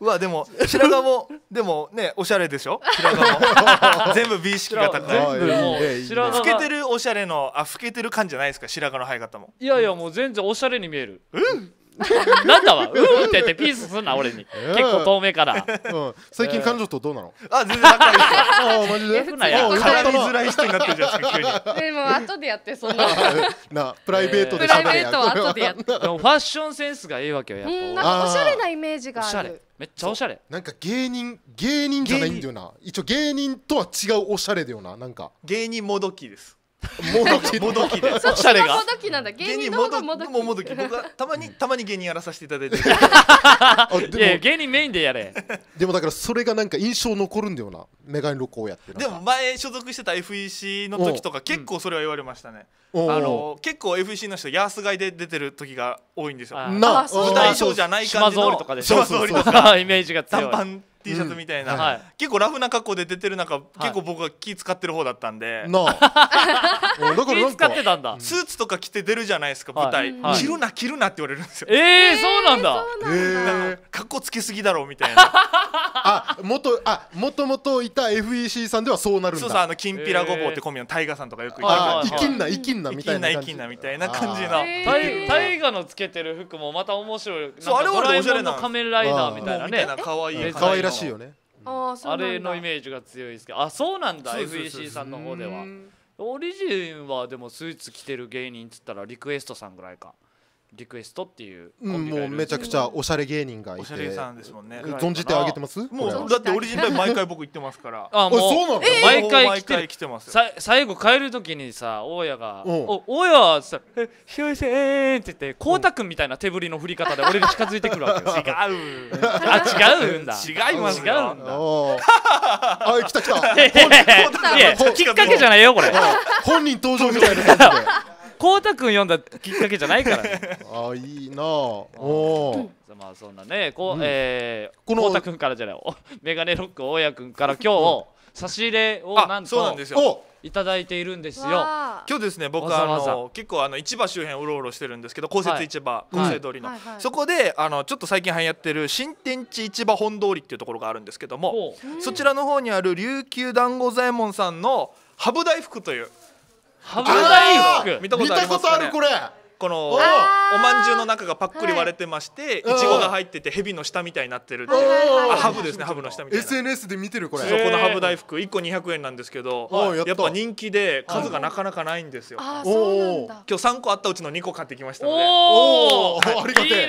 うわでも白髪もでもねおしゃれでしょ白髪も 全部美意識が高い全部もう白髪老けてるおしゃれのあ老けてる感じじゃないですか白髪の生え方もいやいやもう全然おしゃれに見えるうん なんだわ、うんって言ってピースすんな、俺に。えー結構遠目から。うん、最近彼女とどうなの、あ全然仲いいです ああマジでい絡みづらい人になってるじゃないですか急に でも後でやってそんななプライベートでプライ喋ベやートは後でやってでもファッションセンスがいいわけよ、やっうぱんなんかおしゃれなイメージがおしゃれめっちゃおしゃれ。なんか芸人芸人じゃないんだよな一応芸人とは違うおしゃれだよななんか芸人もどきですもどきもどきで おしゃれがもどきなんだ芸人の方がもどきももどき僕はたまにたまに芸人やらさせていただいて でも芸人メインでやれ でもだからそれがなんか印象残るんだよなメガネロコやってでも前所属してた FEC の時とか結構それは言われましたね、あの結構 FEC の人安買いで出てる時が多いんですよなあ舞台衣装じゃない感じの島蔵とかでしょ島りとかイメージが強いシャツみたいな、うんはい、結構ラフな格好で出てる中、はい、結構僕は気使ってる方だったんでなあ だから気使ってたんだスーツとか着て出るじゃないですか、はい、舞台、着るな着るなって言われるんですよえー、そうなんだえー、格好つけすぎだろうみたいなあもあもといた FEC さんではそうなるんだそうそうあのきんぴらごぼうってコンビのタイガさんとかよく言っていきんないきんなみたいな生きんなみたいな感じのタイガのつけてる服もまた面白いそうあれはおしゃれな仮面ライダーみたいなねかわい可愛らしいしいよね、うん、ああれのイメージが強いですけどあそうなんだ FEC さんの方ではオリジンはでもスーツ着てる芸人っつったらリクエストさんぐらいかリクエストっていう、うん、もうめちゃくちゃおしゃれ芸人がいておしゃれさんですもんね存じてあげてますもうだってオリジン代毎回僕行ってますからあもうそうなの、えー、毎回来てますさ最後帰る時にさ大家が「お大家は」っつったら「ひよいせーん」って言ってこうたくんみたいな手振りの振り方で俺に近づいてくるわけ 違うあ違うんだ違います違うんだあ 来た来たいやきっかけじゃないよこれ本人登場みたいな感じでこうたくん読んだきっかけじゃないからねあいいなあおまあそんなねこう、うん、えー、このこうからじゃないメガネロック大家君から今日 差し入れをなんとそうなんですよいただいているんですよ今日ですね僕あの結構あの市場周辺うろうろしてるんですけど公設市場、はい、国通りの、はいそこであのちょっと最近流行ってる新天地市場本通りっていうところがあるんですけどもそちらの方にある琉球団子左衛門さんの羽生大福というハブダイ見たことあるこれこのおまんじゅうの中がパックリ割れてましていちごが入ってて蛇の下みたいになってるってハブですねハブの下みたいな SNS で見てるこれそこのハブ大福1個200円なんですけどやっぱ人気で数がなかなかないんですよ今日3個あったうちの2個買ってきましたのでおおありがたいいいね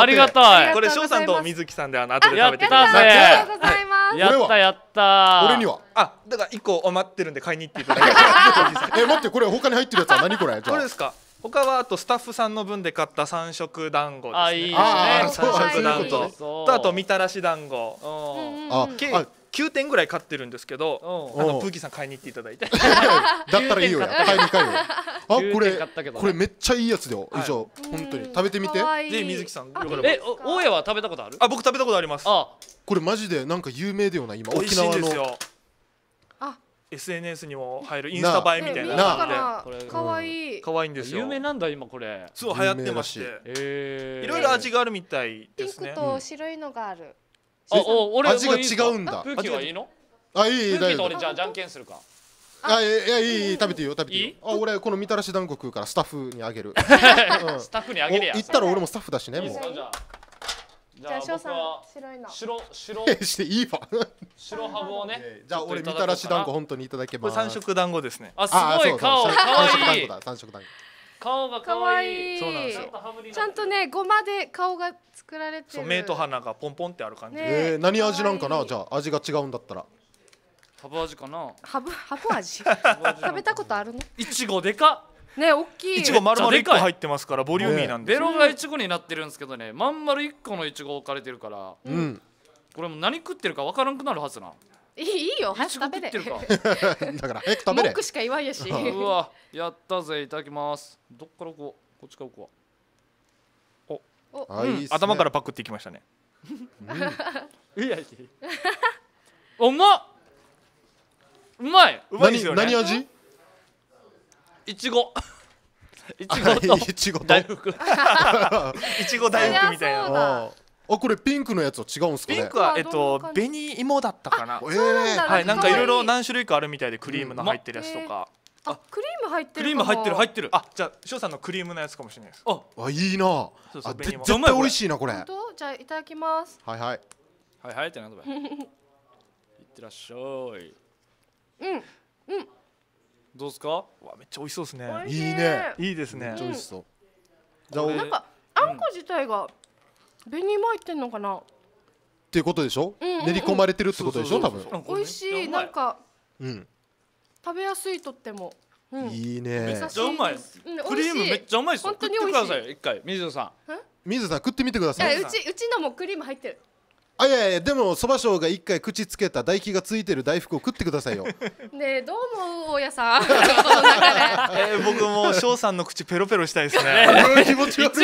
ありがたいこれ翔さんと水木さんであの後で食べてくださいありがとうございますやったやった俺にはあだから1個余ってるんで買いに行っていただけ え待ってこれ他に入ってるやつは何これこれですか他はあとスタッフさんの分で買った三色団子ですね。いいね三色団子とあとみたらし団子。あ、あ九点ぐらい買ってるんですけど、あのプーキーさん買いに行っていただいて。だったらいいよや。買いに帰る。あ、これこれめっちゃいいやつだよ。以上本当に食べてみて。で水木さんえ、大家は食べたことある？あ、僕食べたことあります。これマジでなんか有名だよな今沖縄の。SNS にも入るインスタ映えみたいななでかわいいかわいいんですよ有名なんだ今これそう流行ってましていろいろ味があるみたいですねピンクと白いのがあるあお俺味が違うんだプーはいいのあいいいい大丈夫じゃじゃんけんするかあいやいいいい食べていいよ食べていいよあ俺このみたらし団子食うからスタッフにあげる スタッフにあげるや行ったら俺もスタッフだしねもうじゃあ翔さん白いの白白 していいわ白ハブをねじゃあ俺みたらし団子本当にいただけます三色団子ですねあすごい顔可愛い三色団子顔が可愛いそうなんですよちゃんとねごまで顔が作られてる目と鼻がポンポンってある感じ、え何味なんかなじゃあ味が違うんだったらハブ味かなハブハブ味食べたことあるのいちごでかね大きいいちご丸々1個入ってますからボリューミーなんでベロがいちごになってるんですけどねまん丸1個のいちご置かれてるからうんこれも何食ってるかわからんくなるはずないいいいよ早く食べてるか だから早く食べれ文句しか言わんやし うわやったぜいただきますどっからこうこっちからこうおお、頭からパクっていきましたね、ういやいやうまういうまい何味いちごいちごといちご大福 いちご大福みたいなあこれピンクのやつは違うんですか、ね、ピンクはえっと紅芋だったかな。ええー、はいなんかいろいろ何種類かあるみたいでクリームの入ってるやつとか。あクリーム入ってるクリーム入ってる入ってる。あじゃあしょうさんのクリームのやつかもしれないです。あいいな。そうそうあ絶対美味しいなこれ。じゃあいただきます。はいはいはいはいってなんだい。いってらっしゃい。うんうん。どうですかわめっちゃ美味しそうですねいいねいいですねめっちゃ美味しそう、なんかあんこ自体が紅芋入ってんのかなっていうことでしょ、う練り込まれてるってことでしょ多分美味しいなんかうん食べやすいとっても、いいねめっちゃうまい、クリームめっちゃうまいです本当に美味しい一回水野さん水野さん食ってみてくださいうちうちのもクリーム入ってるあいやいやでもそば賞が一回口つけた唾液がついてる大福を食ってくださいよ ねえどう思う大家さん えー、僕も翔さんの口ペロペロしたいですね 気持ち悪い一番気持ち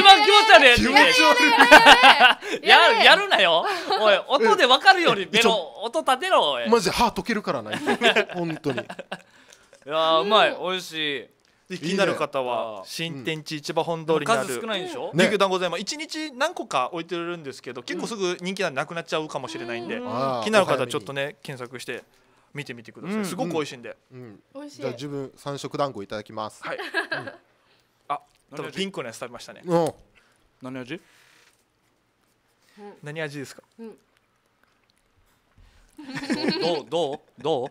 悪いや気持ち悪いややるなよおい音でわかるようにペロ音立てろマジで歯溶けるからな本当にいやうまい美味しい気になる方は新天地市場本通りにある、数少ないでしょ肉団子山一日何個か置いてるんですけど結構すぐ人気なんなくなっちゃうかもしれないんで、気になる方はちょっとね検索して見てみてください、すごく美味しいんで、うんじゃあ自分三色団子いただきますはい、あ多分ピンクのやつ食べましたね何味何味ですか、どうどうどう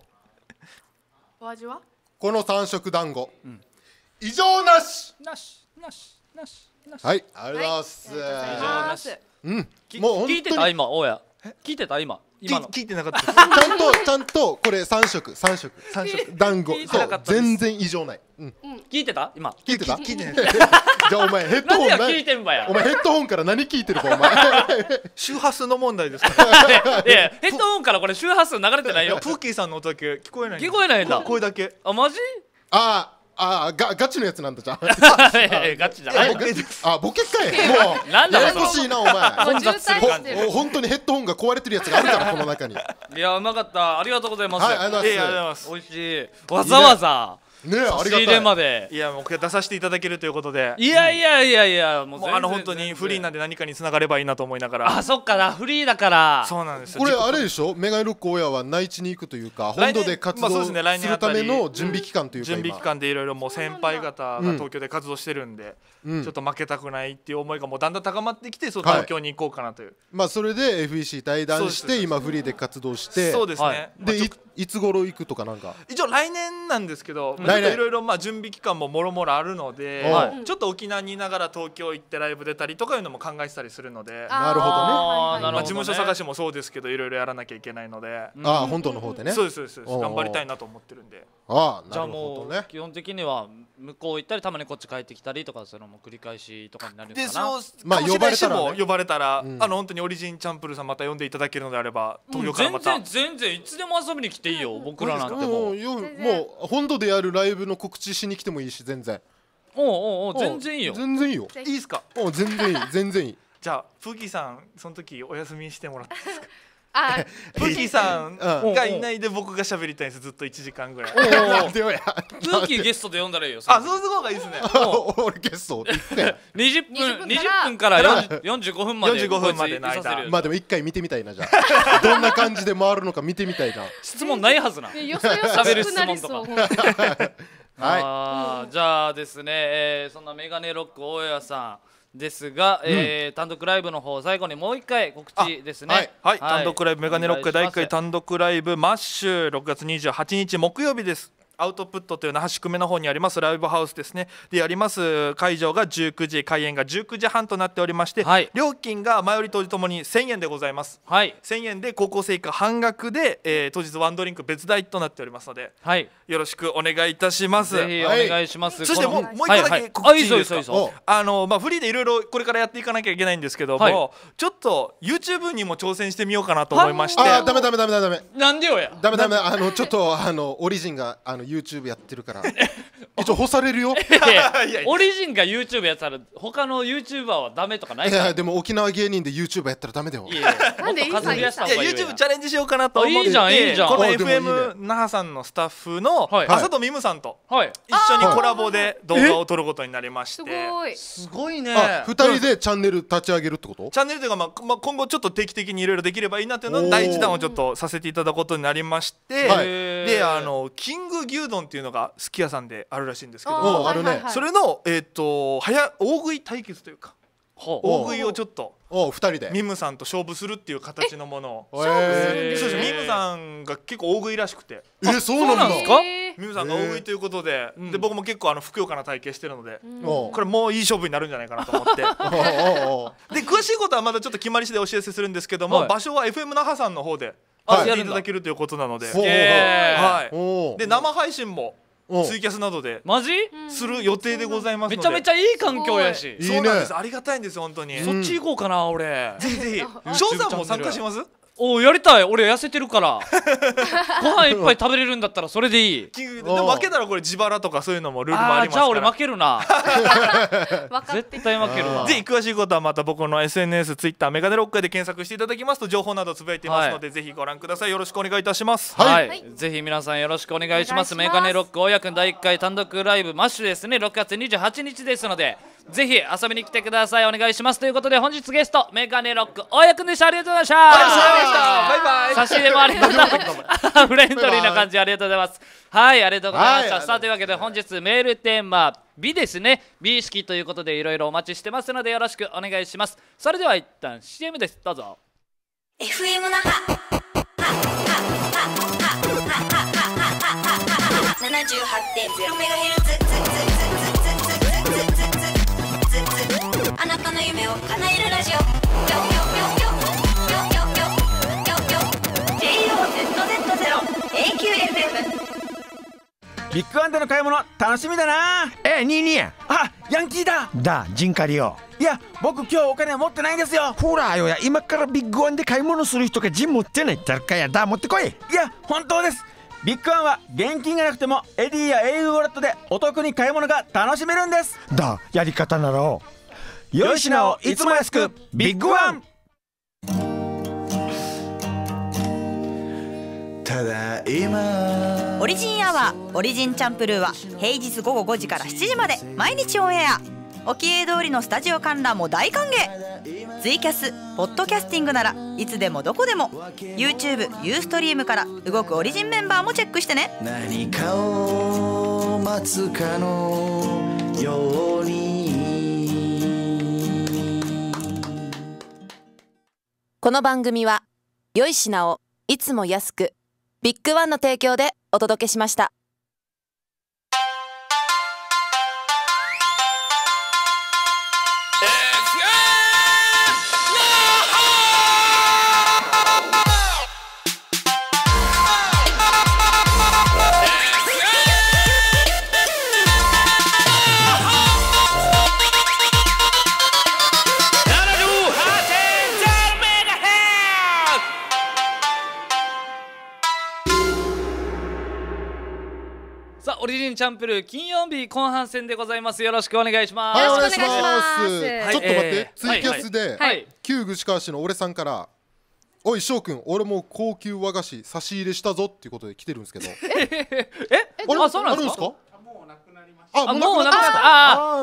お味はこの三色団子、うん、異常なしなしなしなしなしはいありがとうございます異常なしうんもう聞いてた今大家聞いてた今今聞いてなかったちゃんとちゃんとこれ三色三色三色団子そう全然異常ない、うん、うん、聞いてた今聞いてた聞いてないじゃあお前ヘッドホン何聞いてんばやお前ヘッドホンから何聞いてるかお前 周波数の問題ですかいやヘッドホンからこれ周波数流れてないよ プーキーさんの音だけ聞こえない聞こえないんだ声だけあマジあああがガチのやつなんだじゃん ガチじゃないあボケかい もう何んだややこしいなお前混雑する感本当にヘッドホンが壊れてるやつがあるからこの中にいやうまかったありがとうございます、はい、ありがとうございます美味しいわざわざねありが入れまでいやもう出させていただけるということでいやいやいやいや、もうあの本当にフリーなんで何かにつながればいいなと思いながらあそっかなフリーだからそうなんですこれあれでしょメガネロック親は内地に行くというか本土で活動するための準備期間というか準備期間でいろいろもう先輩方が東京で活動してるんで、ちょっと負けたくないっていう思いがもうだんだん高まってきてそう東京に行こうかなという、はい、まあ、それで FEC 対談して今フリーで活動してそうですね、はい、で、いつ頃行くとかなんか一応来年なんですけどいろいろ準備期間ももろもろあるので、ちょっと沖縄にいながら東京行ってライブ出たりとかいうのも考えてたりするのでなるほどね,、まあ、事務所探しもそうですけどいろいろやらなきゃいけないので、うん、あ本島の方でねそうですそうです頑張りたいなと思ってるんでああなるほどね基本的には向こう行ったりたまにこっち帰ってきたりとかるののも繰り返しとかになるのかなでまあ呼ばれたら、ね、呼ばれたら、うん、あの本当にオリジンチャンプルさんまた呼んでいただけるのであれば東京からまた、うん、全然全然いつでも遊びに来ていいよ、うん、僕らなんてもうもう本土でやるライブの告知しに来てもいいし全然おうおうおう全然いいよ全然いいよいいっすかお全然いい全然いい じゃあプギさんその時お休みしてもらっていいですかあプキさんがいないで僕が喋りたいんですずっと1時間ぐらいプーキーゲストで呼んだらいいよあそうする方がいいですね俺ゲストって言って20分分から45分まで45分までの間まあでも一回見てみたいなじゃあ どんな感じで回るのか見てみたいな質問ないはずなよそよそしくなりそう はい、じゃあですね、えそんなメガネロック大家さんですが、うん、えー、単独ライブの方最後にもう一回告知ですね、はい、はい、単独ライブメガネロック第一回単独ライブマッシュ6月28日木曜日ですアウトプットという那覇市久米の方にありますライブハウスですねでやります会場が19時開演が19時半となっておりまして、はい、料金が前より当時ともに1000円でございます、はい、1000円で高校生以下半額で、えー、当日ワンドリンク別代となっておりますので、はい、よろしくお願いいたしますお願いします、そしてもうもう一個だけ告知ですかあの、まあ、フリーでいろいろこれからやっていかなきゃいけないんですけども、ちょっと YouTube にも挑戦してみようかなと思いましてあダメダメダメダメなんでよやダメダメあのちょっとあのオリジンがあの YouTube やってるから一応干されるよ オリジンが YouTube やったら他の YouTuber はダメとかないいからやでも沖縄芸人で YouTuber やったらダメだよいやいや もっと YouTube チャレンジしようかなと思っていいじゃんいいじゃんこの FM 那覇さんのスタッフの朝と浅戸さんとはい一緒にコラボで動画を撮ることになりましすてごいすごいね2二人でチャンネル立ち上げるってことチャンネルというか、まあ今後ちょっと定期的にいろいろできればいいなというのを第一弾をちょっとさせていただくことになりまして、はいであのキング牛牛丼っていうのがすき家さんであるらしいんですけどあるねそれの、えーと、と早大食い対決というか大食いをちょっとお二人でミムさんと勝負するっていう形のものを勝負するんですミムさんが結構大食いらしくてえそうなんですかミムさんが大食いということで,、で僕も結構あのふくよかな体験してるので、これもういい勝負になるんじゃないかなと思って で詳しいことはまだちょっと決まり次第お知らせするんですけども、場所は FM 那覇さんの方ではい、やっていただけるということなので、はい、で生配信もツイキャスなどでマジする予定でございますめちゃめちゃいい環境やしそうなんですありがたいんです本当にそっち行こうかな俺ぜひぜひ翔さんも参加しますおやりたい俺痩せてるから ご飯いっぱい食べれるんだったらそれでいいでも負けたらこれ自腹とかそういうのもルールもありますからじゃあ俺負けるな 絶対負けるわぜひ詳しいことはまた僕の SNS ツイッターメガネロックで検索していただきますと情報などつぶやいてますので、はい、ぜひご覧くださいよろしくお願いいたします、はい、はい、ぜひ皆さんよろしくお願いしますメガネロック大家くん第1回単独ライブマッシュですね6月28日ですのでぜひ遊びに来てくださいお願いしますということで本日ゲストメガネロック大家くんでしたありがとうございましたありがましたバイバイ差し入れもありがとうございますフレンドリーな感じありがとうございますはいありがとうございました、はい、さあというわけで本日メールテーマ美ですね美意識ということでいろいろお待ちしてますのでよろしくお願いしますそれでは一旦 CM ですどうぞ FM 那覇78.0メガヘあなたの夢を叶えるラジオビッグワンでの買い物楽しみだなえニーニーあヤンキーだだジンカリオいや僕今日お金持ってないんですよほらよや今からビッグワンで買い物する人がジン持ってないっかやだ持ってこいいや本当ですビッグワンは現金がなくてもエディや au ウォレットでお得に買い物が楽しめるんですだやり方ならよいしいつも安くビッグワンただいまオリジンアワーオリジンチャンプルーは平日午後5時から7時まで毎日オンエア沖永通りのスタジオ観覧も大歓迎ツイキャスポッドキャスティングならいつでもどこでも YouTube、ユーストリームから動くオリジンメンバーもチェックしてね何かを待つかのようにこの番組は良い品をいつも安くビッグワンの提供でお届けしました。人チャンプルー金曜日後半戦でございますよろしくお願いしますはいお願いしますちょっと待って、ツイキャスで、旧具志川市の俺さんからおい翔くん俺も高級和菓子差し入れしたぞっていうことで来てるんですけどええああそうなんですかあもうなくなったあ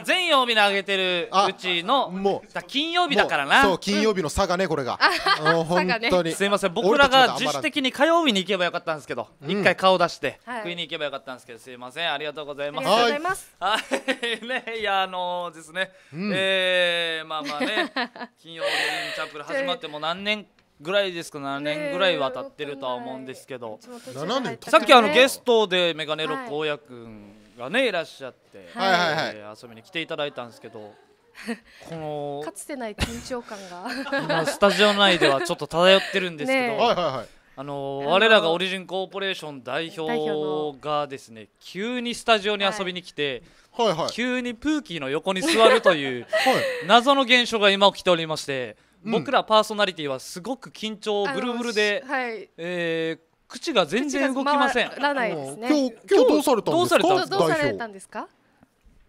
あ全曜日にあげてるうちのもう金曜日だからなそう金曜日の差がねこれが 本当にすみません僕らが自主的に火曜日に行けばよかったんですけど一回顔出して食いに行けばよかったんですけどすみませんありがとうございますありがとうございますはいねいやあのですねえまあまあね 金曜日のチャンプル始まってもう何年ぐらいですか7年ぐらいは経ってるとは思うんですけど、さっきあのゲストでメガネロック大家君がねいらっしゃって、はいはいはい、えー、遊びに来ていただいたんですけど このかつてない緊張感が今スタジオ内ではちょっと漂ってるんですけど、はいはいはい、あの我らがオリジンコーポレーション代表がですね急にスタジオに遊びに来て、はいはいはい、急にプーキーの横に座るという 謎の現象が今起きておりまして、うん、僕らパーソナリティはすごく緊張ブルブルで、口が全然動きません。らないですね。今日今日どうされたんですか？どうされたんですか？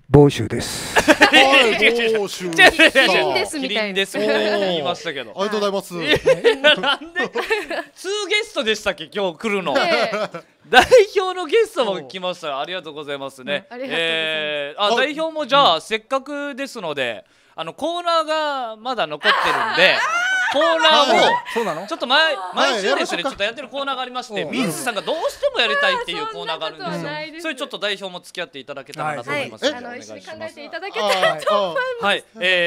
暴走です。暴走。キリンですみたいな。言いましたけど。ありがとうございます。なんでツーゲストでしたっけ今日来るの。代表のゲストも来ました。ありがとうございますね。えあ代表もじゃあせっかくですのであのコーナーがまだ残ってるんで。コーナーをちょっと毎毎週ですねちょっとやってるコーナーがありまして水さんがどうしてもやりたいっていうコーナーがあるんですよそれちょっと代表も付き合っていただけたらなと思いますのでお願いしますはい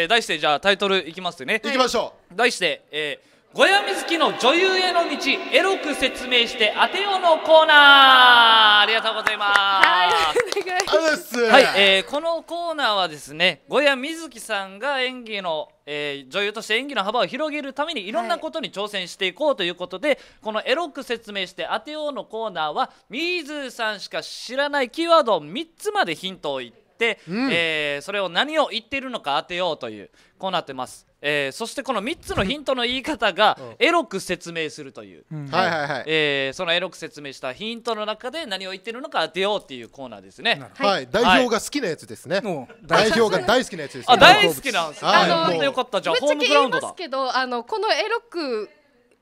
題してじゃあタイトルいきますねいきましょう題してえーごやみずきの女優への道エロく説明して当てようのコーナーありがとうございます、はい、はい、えー、このコーナーはですねごやみずきさんが演技の、えー、女優として演技の幅を広げるためにいろんなことに挑戦していこうということで、はい、このエロく説明して当てようのコーナーはみーずーさんしか知らないキーワードを3つまでヒントを言って、うん、えー、それを何を言っているのか当てようというコーナーってますえー、そしてこの3つのヒントの言い方がエロく説明するという、はいはいはい、えー、そのエロく説明したヒントの中で何を言ってるのか当てようっていうコーナーですねはい、代表が好きなやつですね、はい、代表が大好きなやつです、あ大好きなんですね、はい、よかったじゃあホームグラウンドだけどあのこのエロく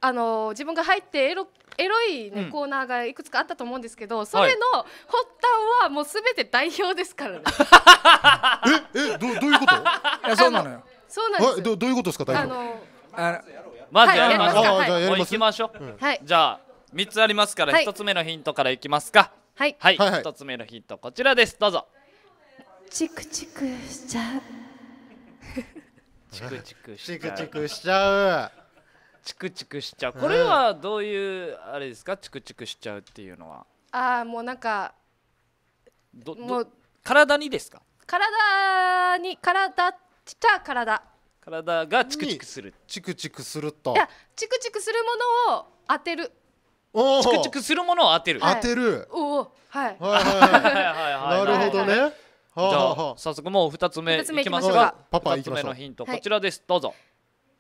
あの自分が入ってエロエロい、ね、うん、コーナーがいくつかあったと思うんですけど、それの発端はもうすべて代表ですからね。ええどどういうこと？いやそうなのよ。そうなんですどどういうことですか大将あまずやりますか、もう行きましょう、はい、じゃあ3つありますから一つ目のヒントからいきますかはいはい、はつ目のヒントこちらですどうぞチクチクしちゃうチクチクしちゃうチクチクしちゃうチクチクしちゃうこれはどういうあれですかチクチクしちゃうっていうのはああもうなんかどもう体にですか体に体ちっちゃい体体がチクチクするチクチクするといやチクチクするものを当てるチクチクするものを当てる、はい、当てるおおはい、はい、なるほどね、じゃあ早速もう二つ目いきましょうパパ2つ目のヒントこちらですどうぞ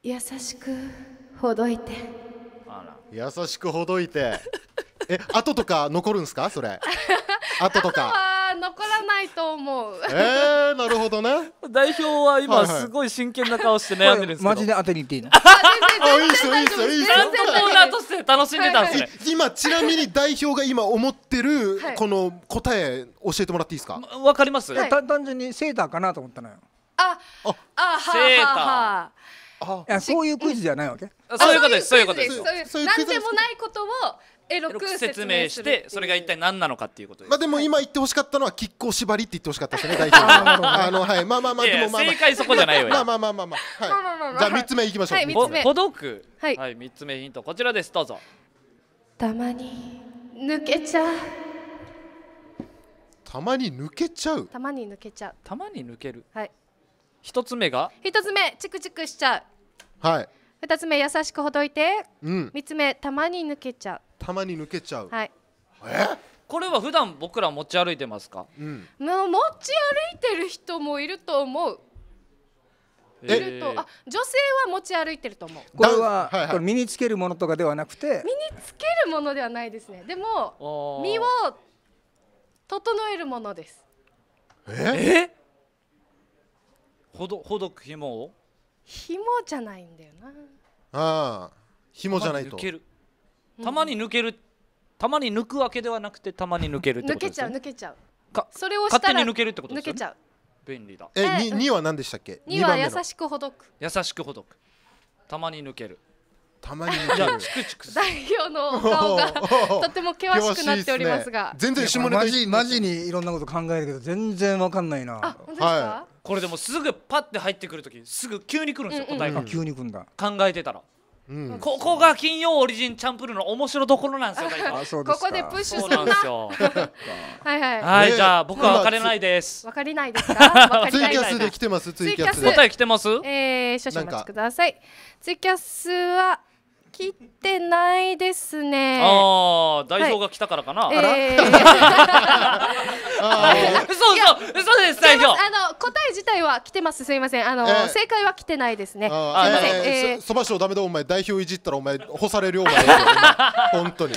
優しくほどいて優しくほどいてえ後とか残るんですかそれ 後とか残らないと思うええなるほどね 代表は今すごい真剣な顔して悩んでるんですけどマジで当てにいっていいのあいいっすよいいっすよいいっすよコーナーとして楽しんでたんですね今ちなみに代表が今思ってるこの答え教えてもらっていいですかわかります単純にセーターかなと思ったのよああセーターいやそういうクイズじゃないわけ、そういうことですそういうことですそういうでもないことをえロく説明してそれが一体何なのかっていうことです、まあでも今言ってほしかったのは亀甲縛りって言ってほしかったですね大体 あのはいまあまあまあでもまあ、まあ、正解そこじゃないよまあまあまあまあまあ、はい、じゃあ三つ目いきましょう、はつ目ほどくはい三、はい、つ目ヒントこちらですどうぞたまに抜けちゃうたまに抜けちゃうたまに抜けちゃうたまに抜けるはい一つ目が一つ目チクチクしちゃうはい二つ目優しくほどいてうん三つ目たまに抜けちゃうたまに抜けちゃう、はい、えこれは普段僕ら持ち歩いてますか、うん、持ち歩いてる人もいると思ういるとあ女性は持ち歩いてると思うこれは、はいはい、これ身につけるものとかではなくて身につけるものではないですねでも身を整えるものですええほどほどく紐を紐じゃないんだよなああ紐じゃないと抜けるたまに抜けるたまに抜くわけではなくてたまに抜けるって抜ことけちゃう抜けちゃうかそれをした勝手に抜けるってことで抜すよけちゃう便利だええに二は何でしたっけ2は優しくほどく優しくほどくたまに抜けるたまに抜じけゃあるチクチク代表の顔がとても険しくなっておりますが全然下ネタマジマにいろんなこと考えるけど全然わかんないなあ本当ですはかこれでもすぐパって入ってくるときすぐ急に来るんですようんう答えが、急に来るんだ考えてたらうん、ここが金曜オリジンチャンプルの面白どころなんですよ。あすここでプッシュするな。はいはい。はい、じゃあ僕は分かれないです。分かりないですか？ツイキャスで来てます。ツイキャス。答え来てます？ええー、少々お待ちください。ツイキャスは。来てないですね。ああ、代表が来たからかな。はえ そうそうそうです大丈あの答え自体は来てます。すみません。あの、えー、正解は来てないですね。あすみません。えー、そばしょだめだお前代表いじったらお前干されるよお前。本当に。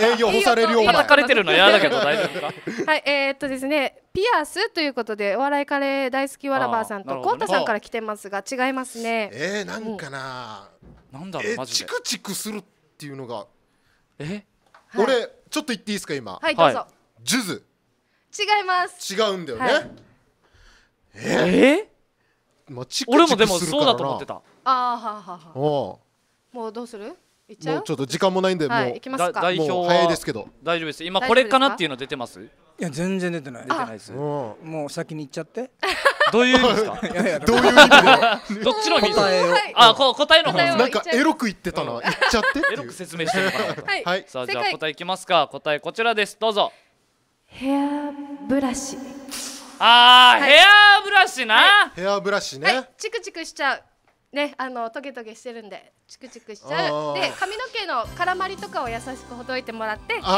営業干されるよお前。叩かれてるの嫌だけど大丈夫か。はい、えー、っとですね。ピアスということでお笑いカレー大好きわらばーさんとコウタさんから来てますが違いますね。えー、なんかな。うんなんだろうマジでチクチクするっていうのがえ俺、はい、ちょっと言っていいですか今はいどうぞ数珠違います違うんだよね、はい、えー、えまあ、チクチクするから俺もでもそうだと思ってたああはははもうどうするもうちょっと時間もないんで、もう、はい、代表早いですけど大丈夫です今これかなっていうの出てますいや全然出てない出てないです、もう先に行っちゃって どういう意味ですか どういう意味で どっちの答えをあこ答えの方なんかエロく言ってたな言っちゃってエロく説明してるから、はい、さあじゃあ答えいきますか答えこちらですどうぞヘアブラシああ、はい、ヘアブラシな、ヘアブラシね、チクチクしちゃうね、あのトゲトゲしてるんでチクチクしちゃうで髪の毛の絡まりとかを優しくほどいてもらってでたた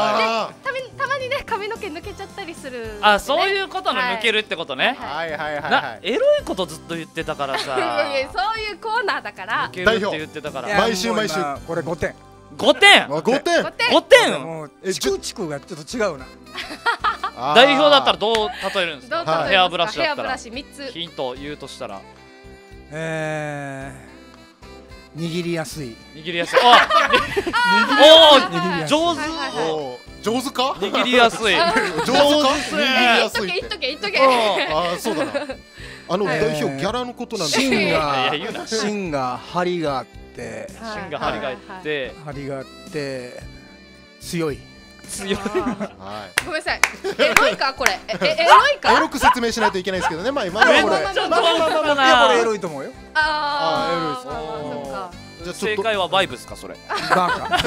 まにね髪の毛抜けちゃったりする、ね、あそういうことの抜けるってことね、はいはい、はいはいはい、はいエロいことずっと言ってたからさ そういうコーナーだから抜けるって言ってたから毎週毎週これ5点五点五点五点点チクチクがちょっと違うな代表だったらどう例えるんですかヘアブラシだったらヒント言うとしたらえー、握りやすい握りやすいあ握りやすい上手、上手か握りやすい上手か握りやすい ああそうだなあの代表、ギャラのことなんですけど芯が針があって芯が針があって針があって強い強い。ごめんなさい。エロいかこれ。エロいか。エロく説明しないといけないですけどね。まあ今のこれ。まあまあまあまあいやこれエロいと思うよ。ああ。エロいです。か。じゃ正解はバイブスかそれ。バカ。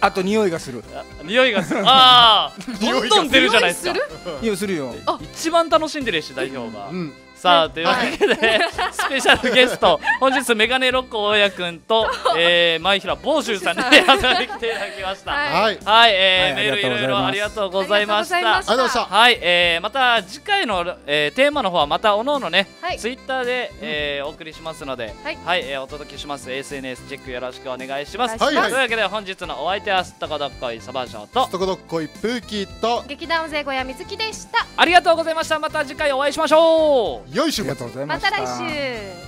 あと匂いがする。匂いがする。ああ。どんどん出るじゃないですか。匂いするよ。一番楽しんでるし代表が。うん。さあというわけで、スペシャルゲスト本日メガネロッコ大家君と、えー、前平坊主さんに遊びに来ていただきましたはいはい、えーメールいろいろありがとうございましたありがとうございましたはい、えー、また次回の、えー、テーマの方はまた各々おのね、ツイッターで、えー、お送りしますのではい、はえお届けします SNS チェックよろしくお願いしますはい、というわけで本日のお相手はすっとこどっこいサバジョとすっとこどっこいプーキーと劇団ぜ小屋みずきでしたありがとうございましたまた次回お会いしましょう良い週末また来週